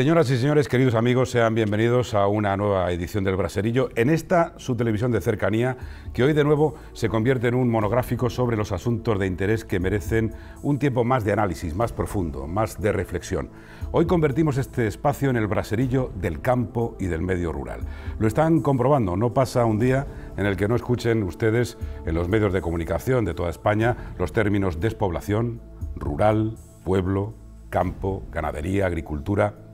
Señoras y señores, queridos amigos, sean bienvenidos a una nueva edición del Braserillo en esta su televisión de cercanía, que hoy de nuevo se convierte en un monográfico sobre los asuntos de interés que merecen un tiempo más de análisis, más profundo, más de reflexión. Hoy convertimos este espacio en el Braserillo del campo y del medio rural. Lo están comprobando, no pasa un día en el que no escuchen ustedes en los medios de comunicación de toda España los términos despoblación, rural, pueblo, campo, ganadería, agricultura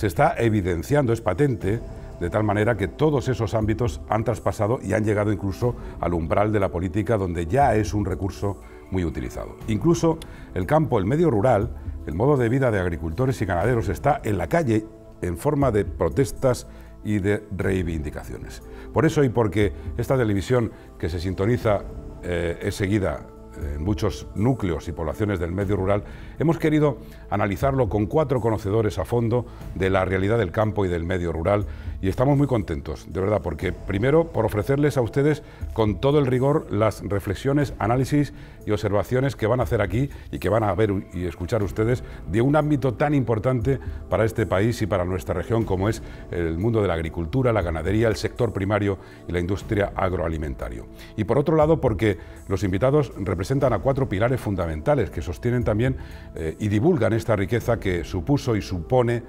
se está evidenciando, es patente, de tal manera que todos esos ámbitos han traspasado y han llegado incluso al umbral de la política, donde ya es un recurso muy utilizado. Incluso el campo, el medio rural, el modo de vida de agricultores y ganaderos está en la calle en forma de protestas y de reivindicaciones. Por eso y porque esta televisión que se sintoniza eh, es seguida eh, en muchos núcleos y poblaciones del medio rural Hemos querido analizarlo con cuatro conocedores a fondo de la realidad del campo y del medio rural y estamos muy contentos, de verdad, porque primero por ofrecerles a ustedes con todo el rigor las reflexiones, análisis y observaciones que van a hacer aquí y que van a ver y escuchar ustedes de un ámbito tan importante para este país y para nuestra región como es el mundo de la agricultura, la ganadería, el sector primario y la industria agroalimentaria. Y por otro lado, porque los invitados representan a cuatro pilares fundamentales que sostienen también eh, y divulgan esta riqueza que supuso y supone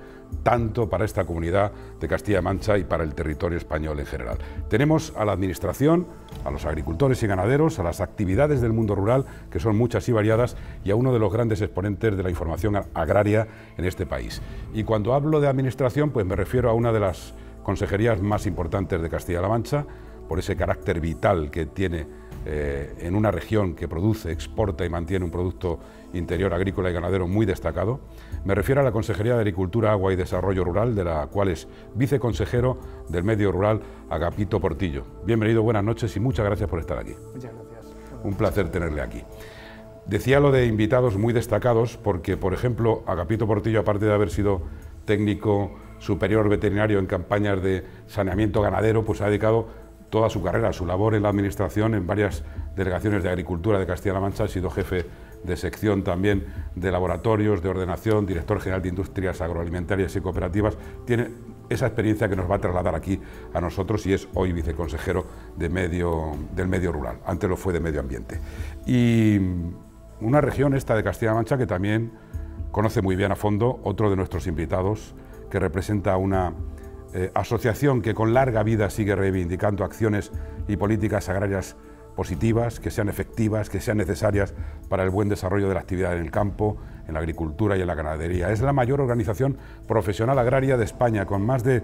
tanto para esta comunidad de Castilla-La Mancha y para el territorio español en general. Tenemos a la Administración, a los agricultores y ganaderos, a las actividades del mundo rural, que son muchas y variadas, y a uno de los grandes exponentes de la información agraria en este país. Y cuando hablo de Administración, pues me refiero a una de las consejerías más importantes de Castilla-La Mancha, por ese carácter vital que tiene eh, en una región que produce, exporta y mantiene un producto interior agrícola y ganadero muy destacado. Me refiero a la Consejería de Agricultura, Agua y Desarrollo Rural, de la cual es viceconsejero del medio rural Agapito Portillo. Bienvenido, buenas noches y muchas gracias por estar aquí. Muchas gracias. Un placer tenerle aquí. Decía lo de invitados muy destacados porque, por ejemplo, Agapito Portillo, aparte de haber sido técnico superior veterinario en campañas de saneamiento ganadero, pues ha dedicado toda su carrera, su labor en la administración en varias delegaciones de agricultura de Castilla-La Mancha, ha sido jefe de sección también de laboratorios, de ordenación, director general de industrias agroalimentarias y cooperativas, tiene esa experiencia que nos va a trasladar aquí a nosotros y es hoy viceconsejero de medio, del medio rural, antes lo fue de medio ambiente. Y una región esta de Castilla-La Mancha que también conoce muy bien a fondo otro de nuestros invitados que representa una eh, asociación que con larga vida sigue reivindicando acciones y políticas agrarias positivas, que sean efectivas, que sean necesarias para el buen desarrollo de la actividad en el campo, en la agricultura y en la ganadería. Es la mayor organización profesional agraria de España, con más de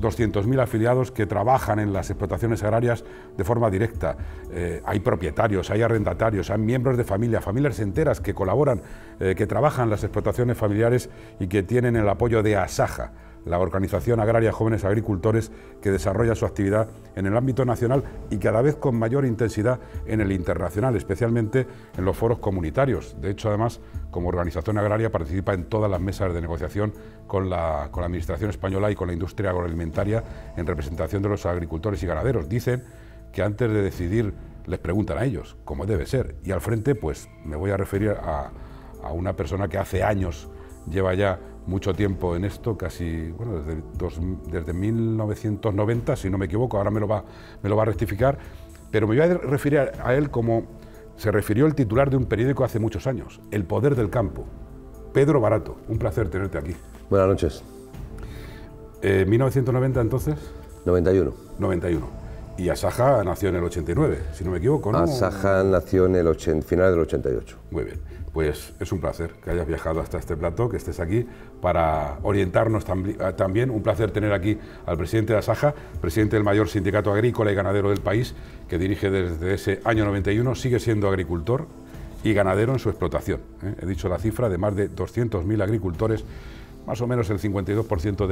200.000 afiliados que trabajan en las explotaciones agrarias de forma directa. Eh, hay propietarios, hay arrendatarios, hay miembros de familia, familias enteras que colaboran, eh, que trabajan las explotaciones familiares y que tienen el apoyo de Asaja la Organización Agraria Jóvenes Agricultores, que desarrolla su actividad en el ámbito nacional y cada vez con mayor intensidad en el internacional, especialmente en los foros comunitarios. De hecho, además, como organización agraria participa en todas las mesas de negociación con la, con la Administración española y con la industria agroalimentaria en representación de los agricultores y ganaderos. Dicen que antes de decidir les preguntan a ellos, cómo debe ser. Y al frente, pues me voy a referir a, a una persona que hace años lleva ya mucho tiempo en esto, casi bueno, desde, desde 1990, si no me equivoco, ahora me lo, va, me lo va a rectificar, pero me voy a referir a, él como se refirió el titular de un periódico hace muchos años, El Poder del Campo. Pedro Barato, un placer tenerte aquí. Buenas noches. 1990 eh, entonces. 91. 91. Y Asaja nació en el 89, si no me equivoco, ¿no? Asaja nació en el final del 88. Muy bien. Pues es un placer que hayas viajado hasta este plato, que estés aquí para orientarnos eh, también. Un placer tener aquí al presidente de Asaja, presidente del mayor sindicato agrícola y ganadero del país, que dirige desde ese año 91, sigue siendo agricultor y ganadero en su explotación. ¿eh? He dicho la cifra de más de 200.000 agricultores, más o menos el 52%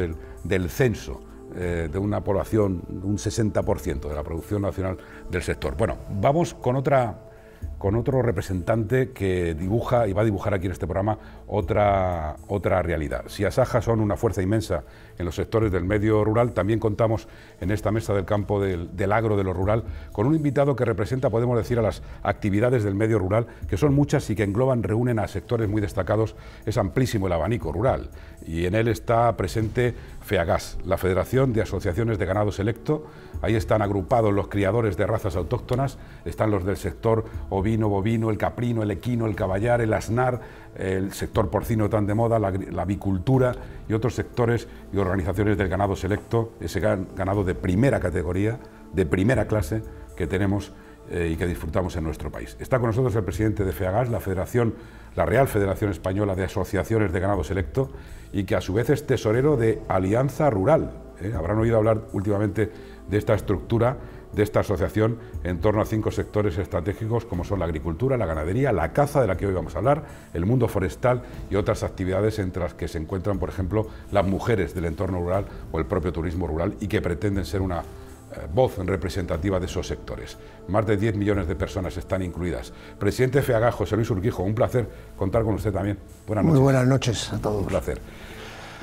del, censo eh, de una población, un 60% de la producción nacional del sector. Bueno, vamos con otra con otro representante que dibuja y va a dibujar aquí en este programa otra, realidad. Si Asaja son una fuerza inmensa en los sectores del medio rural, también contamos en esta mesa del campo del, del, agro, de lo rural, con un invitado que representa, podemos decir, a las actividades del medio rural, que son muchas y que engloban, reúnen a sectores muy destacados, es amplísimo el abanico rural y en él está presente FEAGAS, la Federación de Asociaciones de Ganado Selecto. Ahí están agrupados los criadores de razas autóctonas, están los del sector ovino, bovino, el caprino, el equino, el caballar, el asnar, el sector porcino tan de moda, la, avicultura y otros sectores y organizaciones del ganado selecto, ese ganado de primera categoría, de primera clase que tenemos eh, y que disfrutamos en nuestro país. Está con nosotros el presidente de FEAGAS, la Federación la Real Federación Española de Asociaciones de Ganado Selecto, y que a su vez es tesorero de Alianza Rural. ¿eh? Habrán oído hablar últimamente de esta estructura, de esta asociación, en torno a cinco sectores estratégicos como son la agricultura, la ganadería, la caza, de la que hoy vamos a hablar, el mundo forestal y otras actividades entre las que se encuentran, por ejemplo, las mujeres del entorno rural o el propio turismo rural y que pretenden ser una eh, voz representativa de esos sectores. Más de 10 millones de personas están incluidas. Presidente FEAGA, José Luis Urquijo, un placer contar con usted también. Buenas Muy buenas noches a todos. Un placer.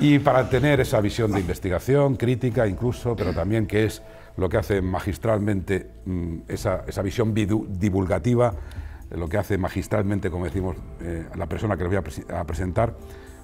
Y para tener esa visión de investigación, crítica incluso, pero también que es lo que hace magistralmente mm, esa, visión divulgativa, lo que hace magistralmente, como decimos, eh, la persona que les voy a presentar,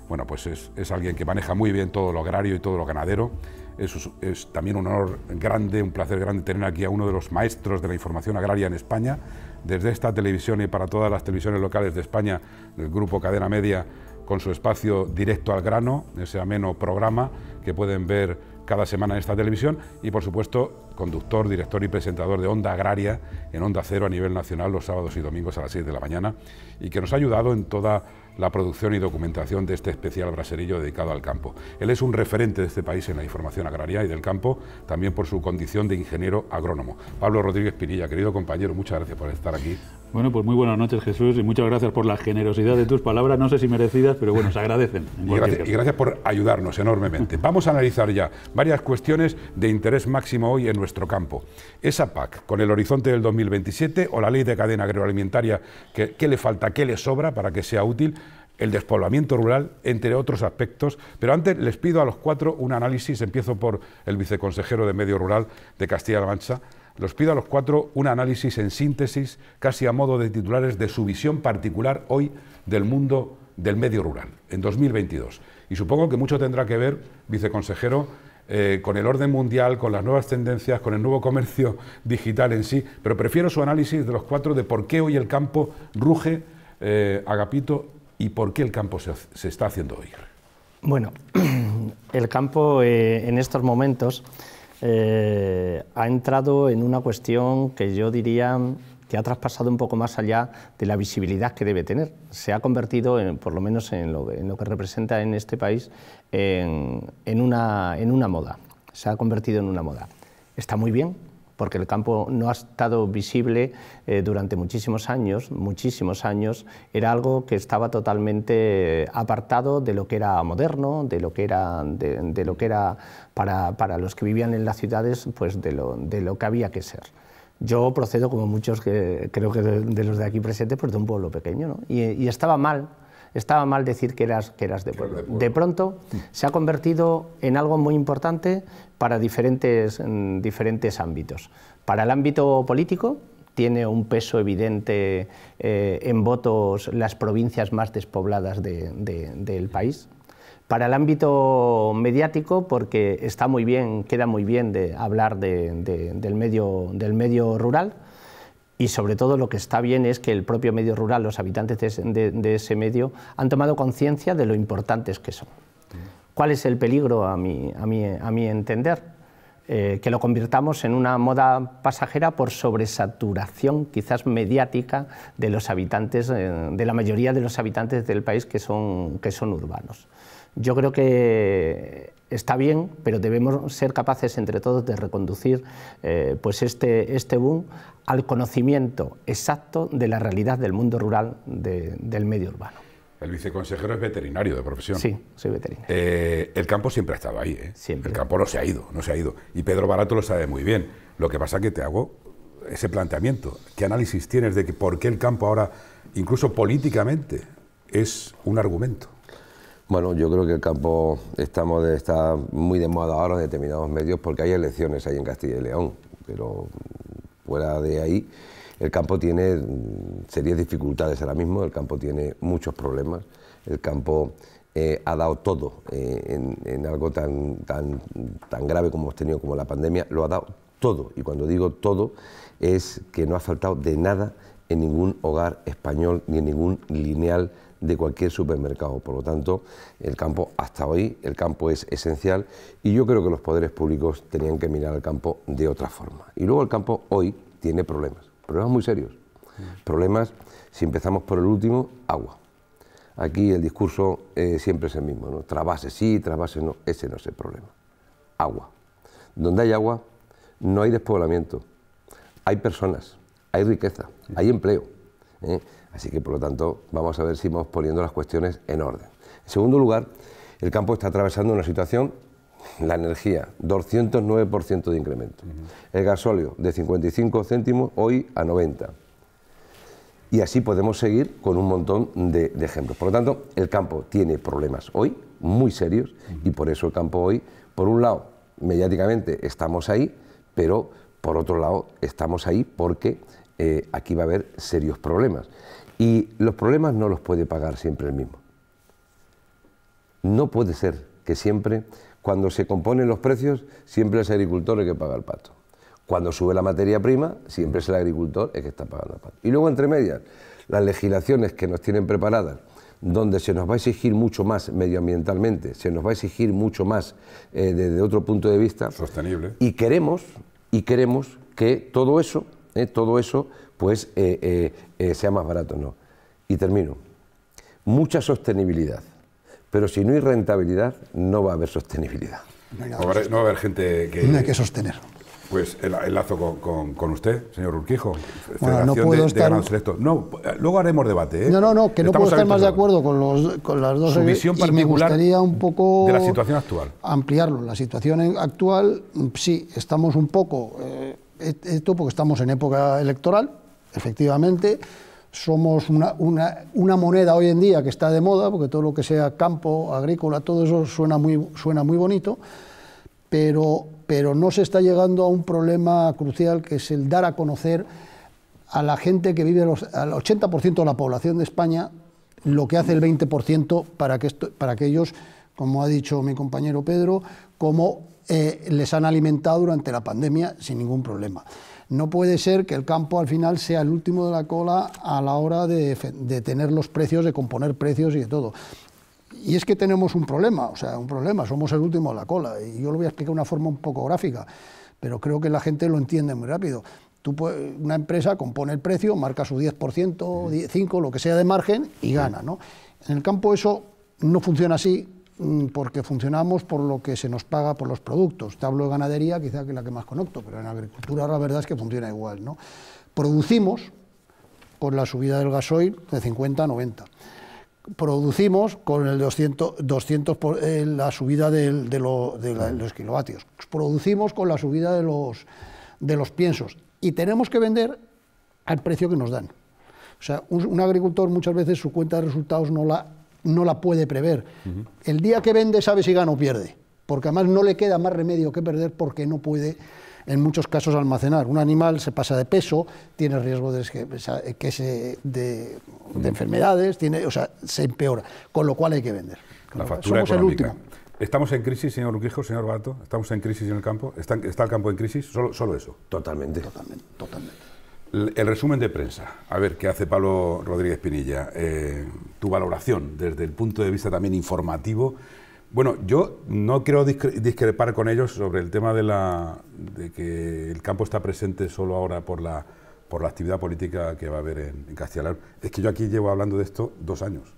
bueno, pues es, alguien que maneja muy bien todo lo agrario y todo lo ganadero. Es, es también un honor grande, un placer grande tener aquí a uno de los maestros de la información agraria en España. Desde esta televisión y para todas las televisiones locales de España, del grupo Cadena Media, con su espacio directo al grano, ese ameno programa que pueden ver cada semana en esta televisión y por supuesto conductor, director y presentador de Onda Agraria en Onda Cero a nivel nacional los sábados y domingos a las 6 de la mañana y que nos ha ayudado en toda la producción y documentación de este especial braserillo dedicado al campo. Él es un referente de este país en la información agraria y del campo, también por su condición de ingeniero agrónomo. Pablo Rodríguez Pirilla, querido compañero, muchas gracias por estar aquí. Bueno, pues muy buenas noches Jesús y muchas gracias por la generosidad de tus palabras, no sé si merecidas, pero bueno, se agradecen. y, gracias, por ayudarnos enormemente. Vamos a analizar ya varias cuestiones de interés máximo hoy en nuestro campo. Esa PAC con el horizonte del 2027 o la ley de cadena agroalimentaria, qué le falta, qué le sobra para que sea útil? el despoblamiento rural, entre otros aspectos. Pero antes les pido a los cuatro un análisis, empiezo por el viceconsejero de Medio Rural de Castilla-La Mancha, los pido a los cuatro un análisis en síntesis, casi a modo de titulares, de su visión particular hoy del mundo del medio rural, en 2022. Y supongo que mucho tendrá que ver, viceconsejero, eh, con el orden mundial, con las nuevas tendencias, con el nuevo comercio digital en sí, pero prefiero su análisis de los cuatro de por qué hoy el campo ruge, eh, Agapito, y por qué el campo se, está haciendo oír. Bueno, el campo eh, en estos momentos eh, ha entrado en una cuestión que yo diría que ha traspasado un poco más allá de la visibilidad que debe tener. Se ha convertido, por lo menos en lo, que representa en este país, en una moda. Se ha convertido en una moda. Está muy bien, porque el campo no ha estado visible eh, durante muchísimos años, muchísimos años, era algo que estaba totalmente eh, apartado de lo que era moderno, de lo que era, de, lo que era para, para, los que vivían en las ciudades, pues de lo, de lo que había que ser. Yo procedo, como muchos que creo que de, los de aquí presentes, pues de un pueblo pequeño, ¿no? y estaba mal estaba mal decir que eras, que de pueblo. de, pronto se ha convertido en algo muy importante para diferentes, mm, diferentes ámbitos. Para el ámbito político, tiene un peso evidente eh, en votos las provincias más despobladas del país. Para el ámbito mediático, porque está muy bien, queda muy bien de hablar del, medio, del medio rural, y sobre todo lo que está bien es que el propio medio rural, los habitantes de, ese medio, han tomado conciencia de lo importantes que son. ¿Cuál es el peligro a mi, entender? Eh, que lo convirtamos en una moda pasajera por sobresaturación quizás mediática de los habitantes, eh, de la mayoría de los habitantes del país que son, que son urbanos. Yo creo que está bien, pero debemos ser capaces entre todos de reconducir eh, pues este, este boom al conocimiento exacto de la realidad del mundo rural, del medio urbano. El viceconsejero es veterinario de profesión. Sí, soy veterinario. Eh, el campo siempre ha estado ahí, ¿eh? El campo no se ha ido, no se ha ido. Y Pedro Barato lo sabe muy bien. Lo que pasa es que te hago ese planteamiento. ¿Qué análisis tienes de que por qué el campo ahora, incluso políticamente, es un argumento? Bueno, yo creo que el campo estamos está muy de moda ahora en determinados medios porque hay elecciones ahí en Castilla y León, pero fuera de ahí el campo tiene mm, serias dificultades ahora mismo, el campo tiene muchos problemas, el campo eh, ha dado todo eh, en, en, algo tan, tan, tan grave como hemos tenido como la pandemia, lo ha dado todo, y cuando digo todo es que no ha faltado de nada en ningún hogar español ni en ningún lineal de cualquier supermercado. Por lo tanto, el campo, hasta hoy, el campo es esencial y yo creo que los poderes públicos tenían que mirar al campo de otra forma. Y luego el campo hoy tiene problemas, problemas muy serios. Problemas, si empezamos por el último, agua. Aquí el discurso eh, siempre es el mismo, ¿no? Trabase sí, trabase no, ese no es el problema. Agua. Donde hay agua, no hay despoblamiento, hay personas, hay riqueza, hay empleo. ¿eh? Así que, por lo tanto, vamos a ver si vamos poniendo las cuestiones en orden. En segundo lugar, el campo está atravesando una situación, la energía, 209% de incremento. El gasóleo, de 55 céntimos, hoy a 90. Y así podemos seguir con un montón de, ejemplos. Por lo tanto, el campo tiene problemas hoy, muy serios, y por eso el campo hoy, por un lado, mediáticamente estamos ahí, pero por otro lado, estamos ahí porque eh, aquí va a haber serios problemas. Y los problemas no los puede pagar siempre el mismo. No puede ser que siempre, cuando se componen los precios, siempre es el agricultor el que paga el pato. Cuando sube la materia prima, siempre es el agricultor el que está pagando el pato. Y luego, entre medias, las legislaciones que nos tienen preparadas, donde se nos va a exigir mucho más medioambientalmente, se nos va a exigir mucho más eh, desde otro punto de vista. Sostenible. Y queremos, y queremos que todo eso, eh, todo eso pues eh, eh, eh, sea más barato, no. Y termino. Mucha sostenibilidad, pero si no hay rentabilidad, no va a haber sostenibilidad. No, va a haber gente que... No hay que sostener. Pues el, lazo con, usted, señor Urquijo. no puedo no, luego haremos debate. No, no, no, que no puedo estar más de acuerdo con, los, con las dos. Su visión y me gustaría un poco... De la situación actual. Ampliarlo. La situación actual, mm, sí, estamos un poco... esto porque estamos en época electoral, efectivamente, somos una, moneda hoy en día que está de moda, porque todo lo que sea campo, agrícola, todo eso suena muy, suena muy bonito, pero, pero no se está llegando a un problema crucial que es el dar a conocer a la gente que vive, los, al 80% de la población de España, lo que hace el 20% para que, para que ellos, como ha dicho mi compañero Pedro, como eh, les han alimentado durante la pandemia sin ningún problema. No puede ser que el campo al final sea el último de la cola a la hora de, tener los precios, de componer precios y de todo. Y es que tenemos un problema, o sea, un problema, somos el último de la cola. Y yo lo voy a explicar de una forma un poco gráfica, pero creo que la gente lo entiende muy rápido. Tú, una empresa compone el precio, marca su 10%, 5%, lo que sea de margen y gana. ¿no? En el campo eso no funciona así Mm, porque funcionamos por lo que se nos paga por los productos. Te hablo de ganadería, quizá que es la que más conozco, pero en agricultura la verdad es que funciona igual. ¿no? Producimos con la subida del gasoil de 50 a 90. Producimos con el 200, 200 por, eh, la subida de, los kilovatios. Producimos con la subida de los, de los piensos. Y tenemos que vender al precio que nos dan. O sea, un agricultor muchas veces su cuenta de resultados no la no la puede prever. El día que vende sabe si gana o pierde, porque además no le queda más remedio que perder porque no puede en muchos casos almacenar. Un animal se pasa de peso, tiene riesgo de, que se, de, enfermedades, tiene, o sea, se empeora, con lo cual hay que vender. La factura económica. ¿Estamos en crisis, señor Luquijo, señor Bato? ¿Estamos en crisis en el campo? ¿Está, el campo en crisis? Solo, solo eso. Totalmente. Totalmente. totalmente. El resumen de prensa. A ver, ¿qué hace Pablo Rodríguez Pinilla? Eh, tu valoración desde el punto de vista también informativo. Bueno, yo no quiero discrepar con ellos sobre el tema de, la, de que el campo está presente solo ahora por la, por la actividad política que va a haber en, Castellar. Es que yo aquí llevo hablando de esto dos años.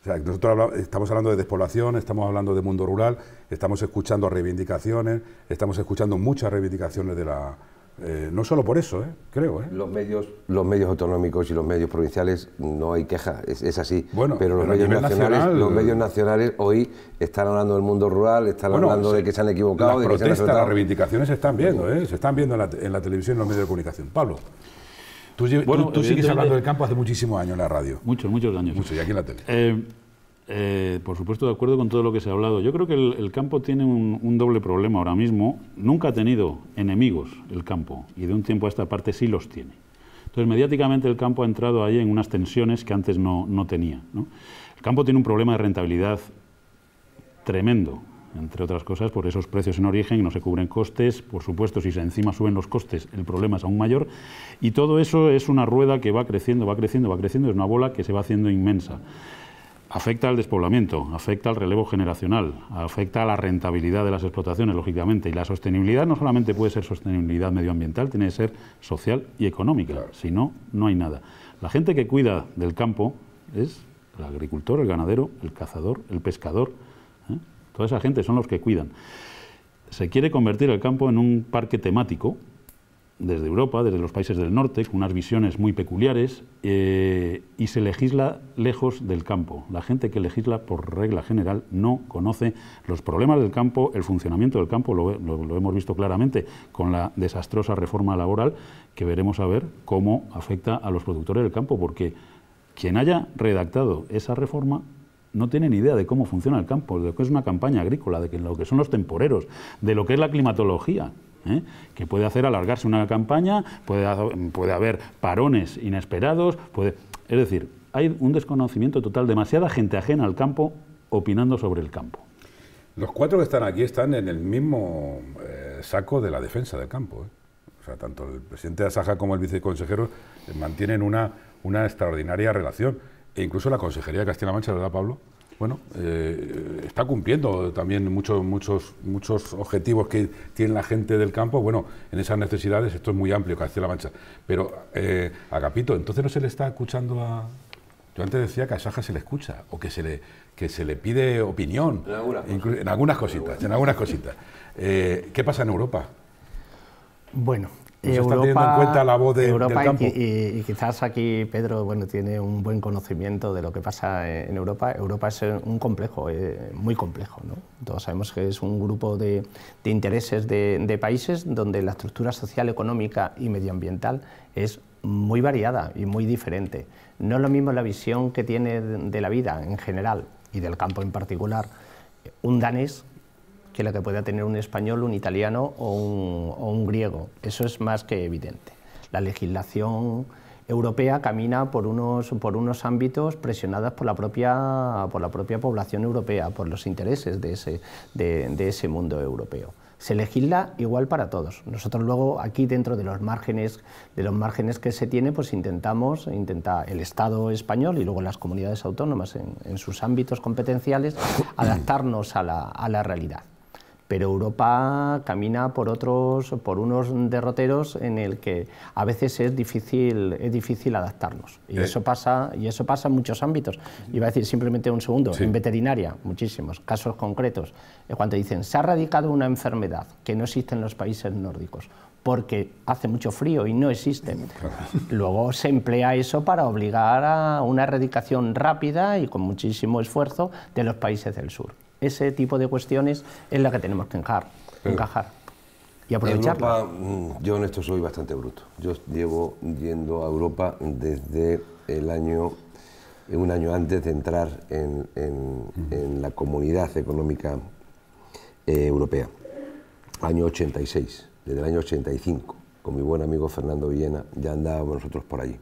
O sea, nosotros estamos hablando de despoblación, estamos hablando de mundo rural, estamos escuchando reivindicaciones, estamos escuchando muchas reivindicaciones de la eh, no solo por eso, eh, creo. Eh. Los, medios, los medios autonómicos y los medios provinciales no hay queja, es, así. Bueno, pero los, medios nacionales, los eh, medios nacionales hoy están hablando del mundo rural, están hablando de que se han equivocado. Las las reivindicaciones se están viendo, se están viendo en la, televisión y los medios de comunicación. Pablo. Tú, tú, sigues hablando del campo hace muchísimos años en la radio. Muchos, muchos años. Muchos, y aquí en la tele. Eh, por supuesto, de acuerdo con todo lo que se ha hablado. Yo creo que el, campo tiene un, doble problema ahora mismo. Nunca ha tenido enemigos el campo y de un tiempo a esta parte sí los tiene. Entonces, mediáticamente el campo ha entrado ahí en unas tensiones que antes no, tenía. El campo tiene un problema de rentabilidad tremendo, entre otras cosas por esos precios en origen, no se cubren costes, por supuesto si encima suben los costes el problema es aún mayor y todo eso es una rueda que va creciendo, va creciendo, va creciendo, es una bola que se va haciendo inmensa afecta al despoblamiento, afecta al relevo generacional, afecta a la rentabilidad de las explotaciones, lógicamente. Y la sostenibilidad no solamente puede ser sostenibilidad medioambiental, tiene que ser social y económica. Si no, no hay nada. La gente que cuida del campo es el agricultor, el ganadero, el cazador, el pescador. ¿eh? Toda esa gente son los que cuidan. Se quiere convertir el campo en un parque temático, desde Europa, desde los países del norte, con unas visiones muy peculiares, eh, y se legisla lejos del campo. La gente que legisla, por regla general, no conoce los problemas del campo, el funcionamiento del campo, lo, hemos visto claramente con la desastrosa reforma laboral, que veremos a ver cómo afecta a los productores del campo, porque quien haya redactado esa reforma no tiene ni idea de cómo funciona el campo, de lo que es una campaña agrícola, de lo que son los temporeros, de lo que es la climatología. ¿eh? que puede hacer alargarse una campaña, puede, haber parones inesperados, puede... es decir, hay un desconocimiento total, demasiada gente ajena al campo opinando sobre el campo. Los cuatro que están aquí están en el mismo eh, saco de la defensa del campo. ¿eh? O sea, tanto el presidente de Asaja como el viceconsejero mantienen una, una extraordinaria relación. E incluso la Consejería de Castilla-La Mancha, ¿verdad, Pablo? bueno, eh, está cumpliendo también muchos, muchos, muchos objetivos que tiene la gente del campo. Bueno, en esas necesidades esto es muy amplio, que la mancha. Pero, eh, Agapito, entonces no se le está escuchando a... Yo antes decía que a Saja se le escucha o que se le, que se le pide opinión. En algunas, cositas, en algunas cositas. Eh, ¿Qué pasa en Europa? Bueno, pues Europa, cuenta la voz de, Europa Y, quizás aquí Pedro bueno, tiene un buen conocimiento de lo que pasa en Europa. Europa es un complejo, eh, muy complejo. ¿no? Todos sabemos que es un grupo de, intereses de, de países donde la estructura social, económica y medioambiental es muy variada y muy diferente. No es lo mismo la visión que tiene de la vida en general y del campo en particular un danés que la que pueda tener un español, un italiano o un, griego. Eso es más que evidente. La legislación europea camina por unos, por unos ámbitos presionados por la, propia, por la propia población europea, por los intereses de ese, mundo europeo. Se legisla igual para todos. Nosotros luego aquí dentro de los márgenes, de los márgenes que se tiene, pues intentamos, intenta el Estado español y luego las comunidades autónomas en, en sus ámbitos competenciales adaptarnos a la, a la realidad pero Europa camina por otros, por unos derroteros en el que a veces es difícil, es difícil adaptarnos. Y eh. eso pasa, y eso pasa en muchos ámbitos. Iba a decir simplemente un segundo, en veterinaria, muchísimos casos concretos. Eh, cuando dicen se ha erradicado una enfermedad que no existe en los países nórdicos porque hace mucho frío y no existe. Mm, Luego se emplea eso para obligar a una erradicación rápida y con muchísimo esfuerzo de los países del sur ese tipo de cuestiones es la que tenemos que encajar, encajar y aprovecharla. Mm, yo en esto soy bastante bruto. Yo llevo yendo a Europa desde el año eh, un año antes de entrar en, la comunidad económica eh, europea, año 86, desde el año 85, con mi buen amigo Fernando Villena, ya andábamos nosotros por allí.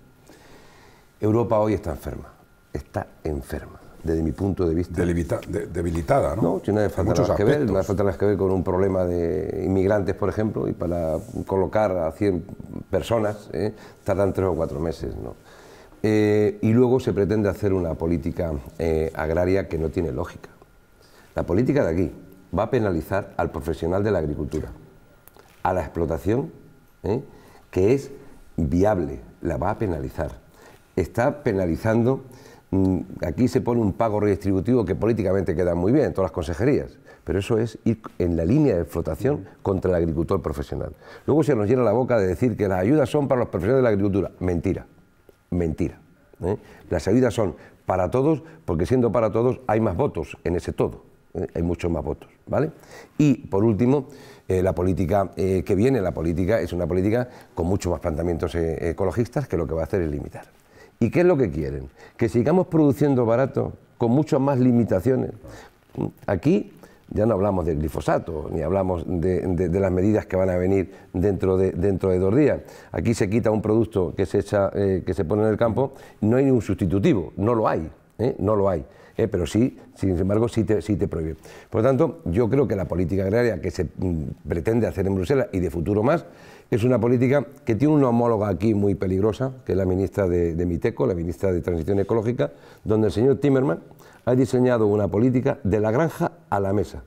Europa hoy está enferma, está enferma desde mi punto de vista. debilitada, ¿no? No, tiene nada que ver, que ver con un problema de inmigrantes, por ejemplo, y para colocar a 100 personas ¿eh? tardan tres o cuatro meses, eh, y luego se pretende hacer una política eh, agraria que no tiene lógica. La política de aquí va a penalizar al profesional de la agricultura, a la explotación, que es viable, la va a penalizar. Está penalizando Mm, aquí se pone un pago redistributivo que políticamente queda muy bien en todas las consejerías, pero eso es ir en la línea de flotación contra el agricultor profesional. Luego se nos llena la boca de decir que las ayudas son para los profesionales de la agricultura. Mentira, mentira. ¿eh? Las ayudas son para todos, porque siendo para todos hay más votos en ese todo. ¿eh? Hay muchos más votos. ¿vale? Y por último, eh, la política que viene, la política es una política con muchos más planteamientos ecologistas que lo que va a hacer es limitar. ¿Y qué es lo que quieren? Que sigamos produciendo barato, con muchas más limitaciones. Aquí ya no hablamos de glifosato, ni hablamos de, las medidas que van a venir dentro de, dentro de dos días. Aquí se quita un producto que se, echa, eh, que se pone en el campo, no hay un sustitutivo, no lo hay, ¿eh? no lo hay. ¿eh? pero sí, sin embargo, sí te, sí te prohíbe. Por lo tanto, yo creo que la política agraria que se mm, pretende hacer en Bruselas y de futuro más es una política que tiene una homóloga aquí muy peligrosa, que es la ministra de, Miteco, la ministra de Transición Ecológica, donde el señor Timerman ha diseñado una política de la granja a la mesa.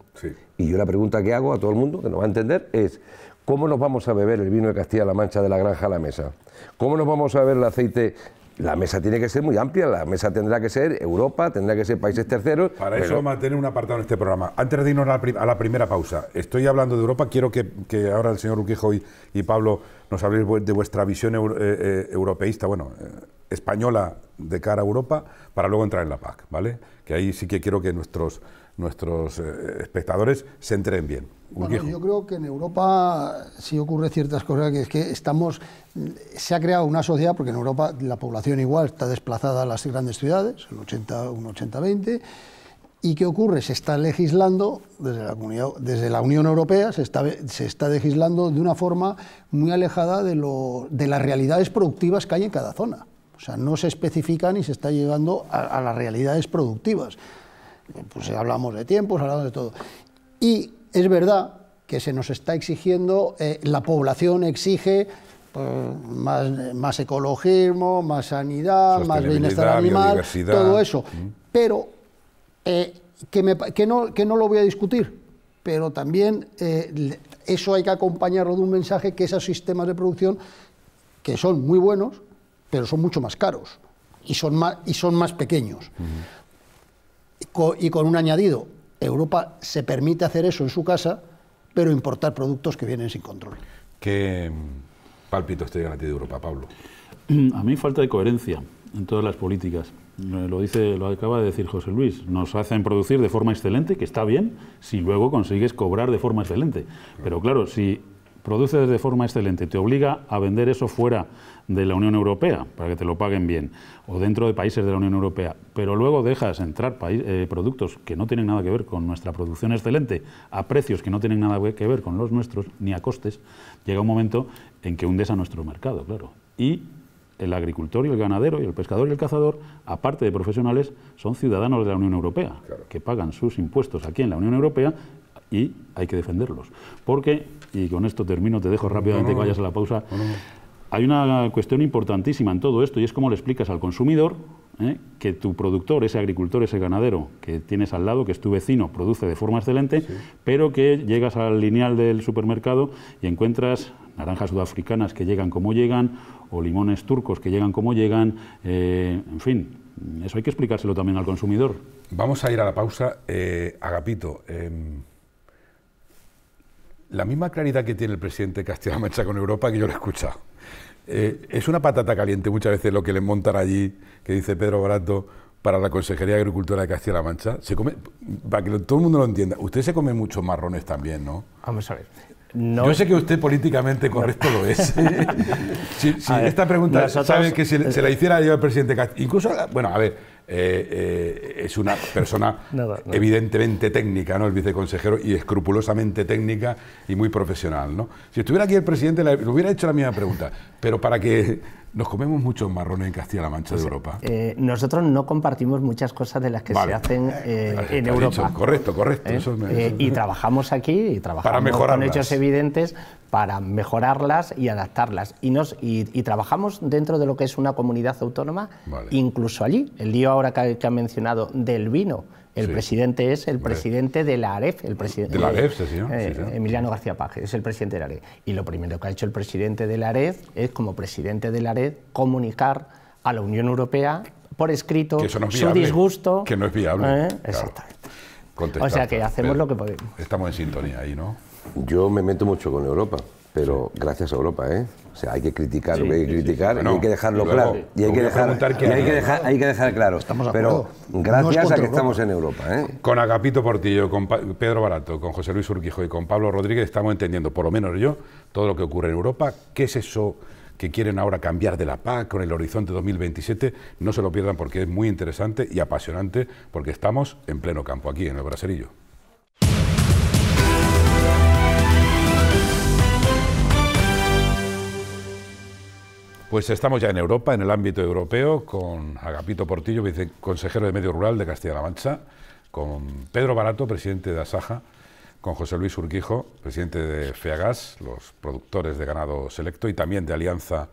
Y yo la pregunta que hago a todo el mundo, que nos va a entender, es ¿cómo nos vamos a beber el vino de Castilla-La Mancha de la granja a la mesa? ¿Cómo nos vamos a beber el aceite la mesa tiene que ser muy amplia, la mesa tendrá que ser Europa, tendrá que ser países terceros. Para eso vamos a tener un apartado en este programa. Antes de irnos a la, primera pausa, estoy hablando de Europa, quiero que, ahora el señor Ruquijo y, Pablo nos habléis de vuestra visión eh, eh, europeísta, bueno, eh, española de cara a Europa, para luego entrar en la PAC, ¿vale? Que ahí sí que quiero que nuestros nuestros eh, espectadores se entren bien. yo creo que en Europa sí ocurre ciertas cosas que es que estamos se ha creado una sociedad porque en Europa la población igual está desplazada a las grandes ciudades, el 80 un 80-20 ¿Y qué ocurre? Se está legislando desde la, desde la Unión Europea, se está, se está legislando de una forma muy alejada de, lo, de las realidades productivas que hay en cada zona. O sea, no se especifica ni se está llegando a las realidades productivas pues eh, hablamos de tiempos, hablamos de todo. Y es verdad que se nos está exigiendo, eh, la población exige pues, más, más, ecologismo, más sanidad, más bienestar animal, todo eso. Mm. Pero eh, que, no, lo voy a discutir, pero también eso hay que acompañarlo de un mensaje que esos sistemas de producción, que son muy buenos, pero son mucho más caros y son más, y son más pequeños y con un añadido. Europa se permite hacer eso en su casa, pero importar productos que vienen sin control. ¿Qué pálpito te llega a ti de Europa, Pablo? Mm, a mí falta de coherencia en todas las políticas. Eh, lo dice, lo acaba de decir José Luis. Nos hacen producir de forma excelente, que está bien, si luego consigues cobrar de forma excelente. Pero claro, si produces de forma excelente, te obliga a vender eso fuera, de la Unión Europea, para que te lo paguen bien, o dentro de países de la Unión Europea, pero luego dejas entrar eh, productos que no tienen nada que ver con nuestra producción excelente, a precios que no tienen nada que ver con los nuestros, ni a costes, llega un momento en que hundes a nuestro mercado, claro. Y el agricultor y el ganadero y el pescador y el cazador, aparte de profesionales, son ciudadanos de la Unión Europea, que pagan sus impuestos aquí en la Unión Europea y hay que defenderlos. Porque, y con esto termino, te dejo rápidamente que vayas a la pausa, hay una cuestión importantísima en todo esto y es cómo le explicas al consumidor ¿eh? que tu productor, ese agricultor, ese ganadero que tienes al lado, que es tu vecino, produce de forma excelente, pero que llegas al lineal del supermercado y encuentras naranjas sudafricanas que llegan como llegan o limones turcos que llegan como llegan, eh, en fin, eso hay que explicárselo también al consumidor. Vamos a ir a la pausa. Eh, Agapito, em, la misma claridad que tiene el presidente Castilla-La Mancha con Europa que yo lo he escuchado. Eh, es una patata caliente muchas veces lo que le montan allí, que dice Pedro Barato, para la Consejería de Agricultura de Castilla-La Mancha. Se come, para que todo el mundo lo entienda, usted se come muchos marrones también, ¿no? Vamos a ver. No. Yo sé que usted políticamente correcto lo es. si, esta pregunta, sabe que se la hiciera yo al presidente Castilla, incluso, bueno, a ver, eh, eh, es una persona evidentemente técnica, ¿no? El viceconsejero y escrupulosamente técnica y muy profesional, ¿no? Si estuviera aquí el presidente, le hubiera hecho la misma pregunta, pero para que nos comemos muchos marrones en Castilla-La Mancha de pues, Europa. Eh, nosotros no compartimos muchas cosas de las que se hacen eh, eh, en Europa. correcto, correcto. y trabajamos aquí y trabajamos con hechos evidentes para mejorarlas y adaptarlas. Y, nos, y, trabajamos dentro de lo que es una comunidad autónoma, incluso allí. El lío ahora que, ha mencionado del vino el presidente es el presidente de la AREF. El de la eh, AREF, eh, Emiliano García Paje es el presidente de la AREF. Y lo primero que ha hecho el presidente de la AREF es, como presidente de la AREF, comunicar a la Unión Europea por escrito su disgusto. Que no es viable. ¿eh? o sea que hacemos lo que podemos. Estamos en sintonía ahí, ¿no? Yo me meto mucho con Europa pero gracias a Europa, ¿eh? O sea, hay que criticar hay que criticar y hay que dejarlo claro. Y hay que, dejar, y hay, que dejar, hay claro. pero gracias a que estamos en Europa. ¿eh? Con Agapito Portillo, con Pedro Barato, con José Luis Urquijo y con Pablo Rodríguez estamos entendiendo, por lo menos yo, todo lo que ocurre en Europa. ¿Qué es eso que quieren ahora cambiar de la PAC con el horizonte 2027? No se lo pierdan porque es muy interesante y apasionante porque estamos en pleno campo aquí, en el Braserillo. Pues estamos ya en Europa, en el ámbito europeo, con Agapito Portillo, viceconsejero de Medio Rural de Castilla-La Mancha, con Pedro Barato, presidente de Asaja, con José Luis Urquijo, presidente de FEAGAS, los productores de ganado selecto, y también de Alianza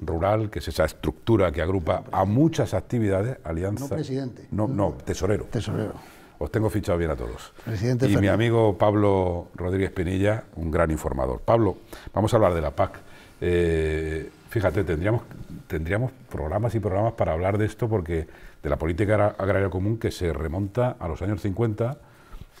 Rural, que es esa estructura que agrupa a muchas actividades. Alianza. No presidente. No, no tesorero. Tesorero. Os tengo fichado bien a todos. Presidente y mi amigo Pablo Rodríguez Pinilla, un gran informador. Pablo, vamos a hablar de la PAC. Eh, Fíjate, tendríamos, tendríamos programas y programas para hablar de esto, porque de la política agraria común que se remonta a los años 50,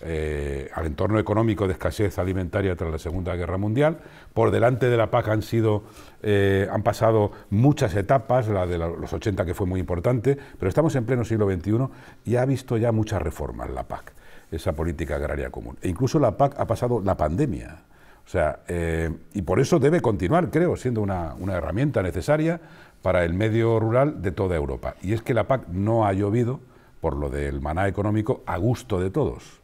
eh, al entorno económico de escasez alimentaria tras la Segunda Guerra Mundial. Por delante de la PAC han, sido, eh, han pasado muchas etapas, la de los 80 que fue muy importante, pero estamos en pleno siglo XXI y ha visto ya muchas reformas la PAC, esa política agraria común. E incluso la PAC ha pasado la pandemia o sea, eh, y por eso debe continuar, creo, siendo una, herramienta necesaria para el medio rural de toda Europa. Y es que la PAC no ha llovido, por lo del maná económico, a gusto de todos.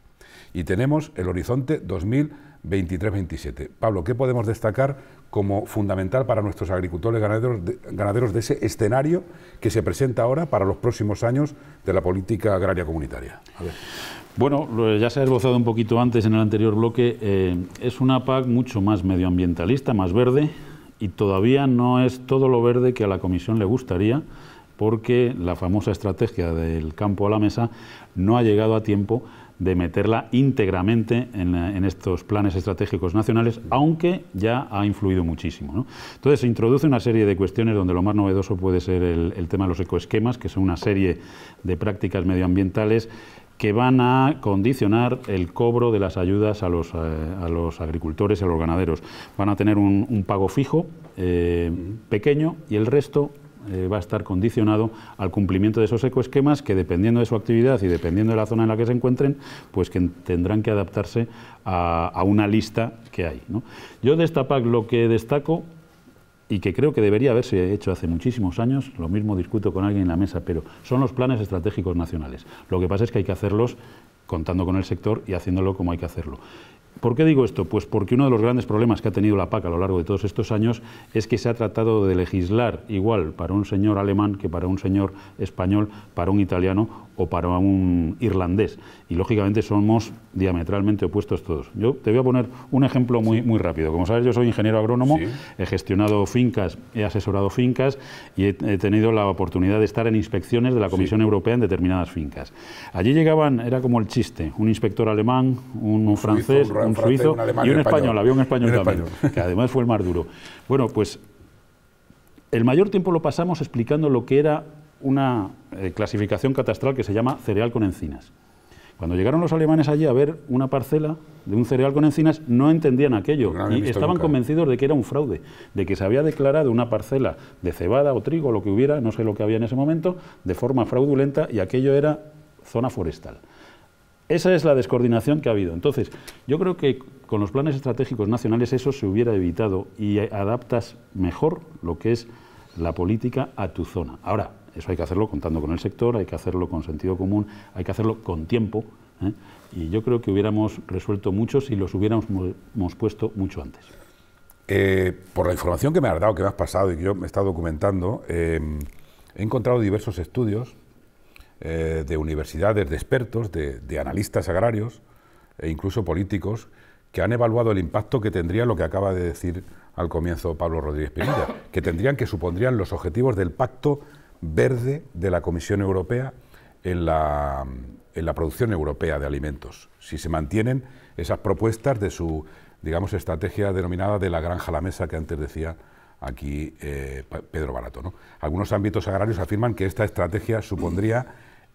Y tenemos el horizonte 2023-27. Pablo, ¿qué podemos destacar como fundamental para nuestros agricultores ganaderos de, ganaderos de ese escenario que se presenta ahora para los próximos años de la política agraria comunitaria? A bueno, ya se ha esbozado un poquito antes en el anterior bloque, eh, es una PAC mucho más medioambientalista, más verde, y todavía no es todo lo verde que a la Comisión le gustaría, porque la famosa estrategia del campo a la mesa no ha llegado a tiempo de meterla íntegramente en, eh, estos planes estratégicos nacionales, aunque ya ha influido muchísimo. Entonces se introduce una serie de cuestiones donde lo más novedoso puede ser el, el tema de los ecoesquemas, que son una serie de prácticas medioambientales que van a condicionar el cobro de las ayudas a los, eh, a, los agricultores y a los ganaderos. Van a tener un, pago fijo eh, pequeño y el resto eh, va a estar condicionado al cumplimiento de esos ecoesquemas que dependiendo de su actividad y dependiendo de la zona en la que se encuentren, pues que tendrán que adaptarse a, una lista que hay. Yo de esta PAC lo que destaco y que creo que debería haberse hecho hace muchísimos años, lo mismo discuto con alguien en la mesa, pero son los planes estratégicos nacionales. Lo que pasa es que hay que hacerlos contando con el sector y haciéndolo como hay que hacerlo. ¿Por qué digo esto? Pues porque uno de los grandes problemas que ha tenido la PAC a lo largo de todos estos años es que se ha tratado de legislar igual para un señor alemán que para un señor español, para un italiano o para un irlandés. Y lógicamente somos diametralmente opuestos todos. Yo te voy a poner un ejemplo muy, muy rápido. Como sabes, yo soy ingeniero agrónomo, he gestionado fincas, he asesorado fincas y he, tenido la oportunidad de estar en inspecciones de la Comisión Europea en determinadas fincas. Allí llegaban, era como el chiste, un inspector alemán, un, francés, un, suizo y un español. Había un español también, que además fue el más duro. Bueno, pues el mayor tiempo lo pasamos explicando lo que era una eh, clasificación catastral que se llama cereal con encinas. Cuando llegaron los alemanes allí a ver una parcela de un cereal con encinas, no entendían aquello y estaban convencidos de que era un fraude, de que se había declarado una parcela de cebada o trigo, lo que hubiera, no sé lo que había en ese momento, de forma fraudulenta y aquello era zona forestal. Esa es la descoordinación que ha habido. Entonces, yo creo que con los planes estratégicos nacionales eso se hubiera evitado y adaptas mejor lo que es la política a tu zona. Ahora, eso hay que hacerlo contando con el sector, hay que hacerlo con sentido común, hay que hacerlo con tiempo. ¿eh? Y yo creo que hubiéramos resuelto muchos si los hubiéramos puesto mucho antes. Eh, por la información que me has dado, que me has pasado y que yo me he estado documentando, em, he encontrado diversos estudios eh, de universidades, de expertos, de, analistas agrarios e incluso políticos que han evaluado el impacto que tendría lo que acaba de decir al comienzo Pablo Rodríguez Pinilla, que tendrían que supondrían los objetivos del pacto verde de la Comisión Europea en la, producción europea de alimentos, si se mantienen esas propuestas de su, digamos, estrategia denominada de la granja a la mesa que antes decía aquí eh, Pedro Barato. Algunos ámbitos agrarios afirman que esta estrategia supondría,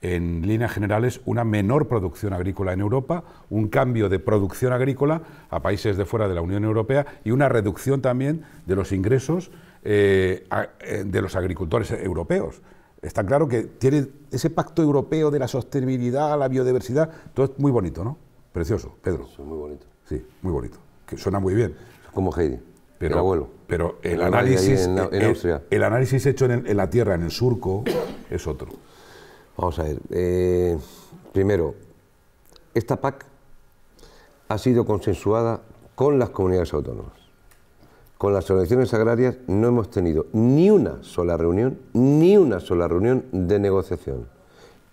en líneas generales, una menor producción agrícola en Europa, un cambio de producción agrícola a países de fuera de la Unión Europea y una reducción también de los ingresos eh, eh, de los agricultores europeos. Está claro que tiene ese pacto europeo de la sostenibilidad, la biodiversidad, todo es muy bonito, ¿no? Precioso, Pedro. muy bonito. Sí, muy bonito. Que suena muy bien. Como Heidi, pero, el abuelo. Pero el, análisis, El, análisis hecho en, la tierra, en el surco, es otro. Vamos a ver. Eh, primero, esta PAC ha sido consensuada con las comunidades autónomas con las organizaciones agrarias no hemos tenido ni una sola reunión, ni una sola reunión de negociación.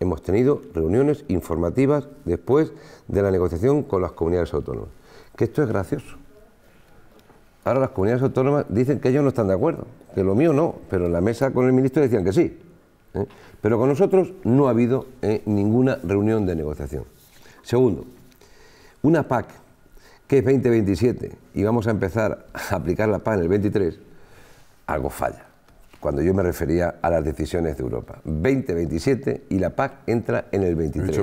Hemos tenido reuniones informativas después de la negociación con las comunidades autónomas. Que esto es gracioso. Ahora las comunidades autónomas dicen que ellos no están de acuerdo, que lo mío no, pero en la mesa con el ministro decían que sí. ¿eh? Pero con nosotros no ha habido eh, ninguna reunión de negociación. Segundo, una PAC que es 2027 y vamos a empezar a aplicar la PAC en el 23, algo falla. Cuando yo me refería a las decisiones de Europa. 2027 y la PAC entra en el 23.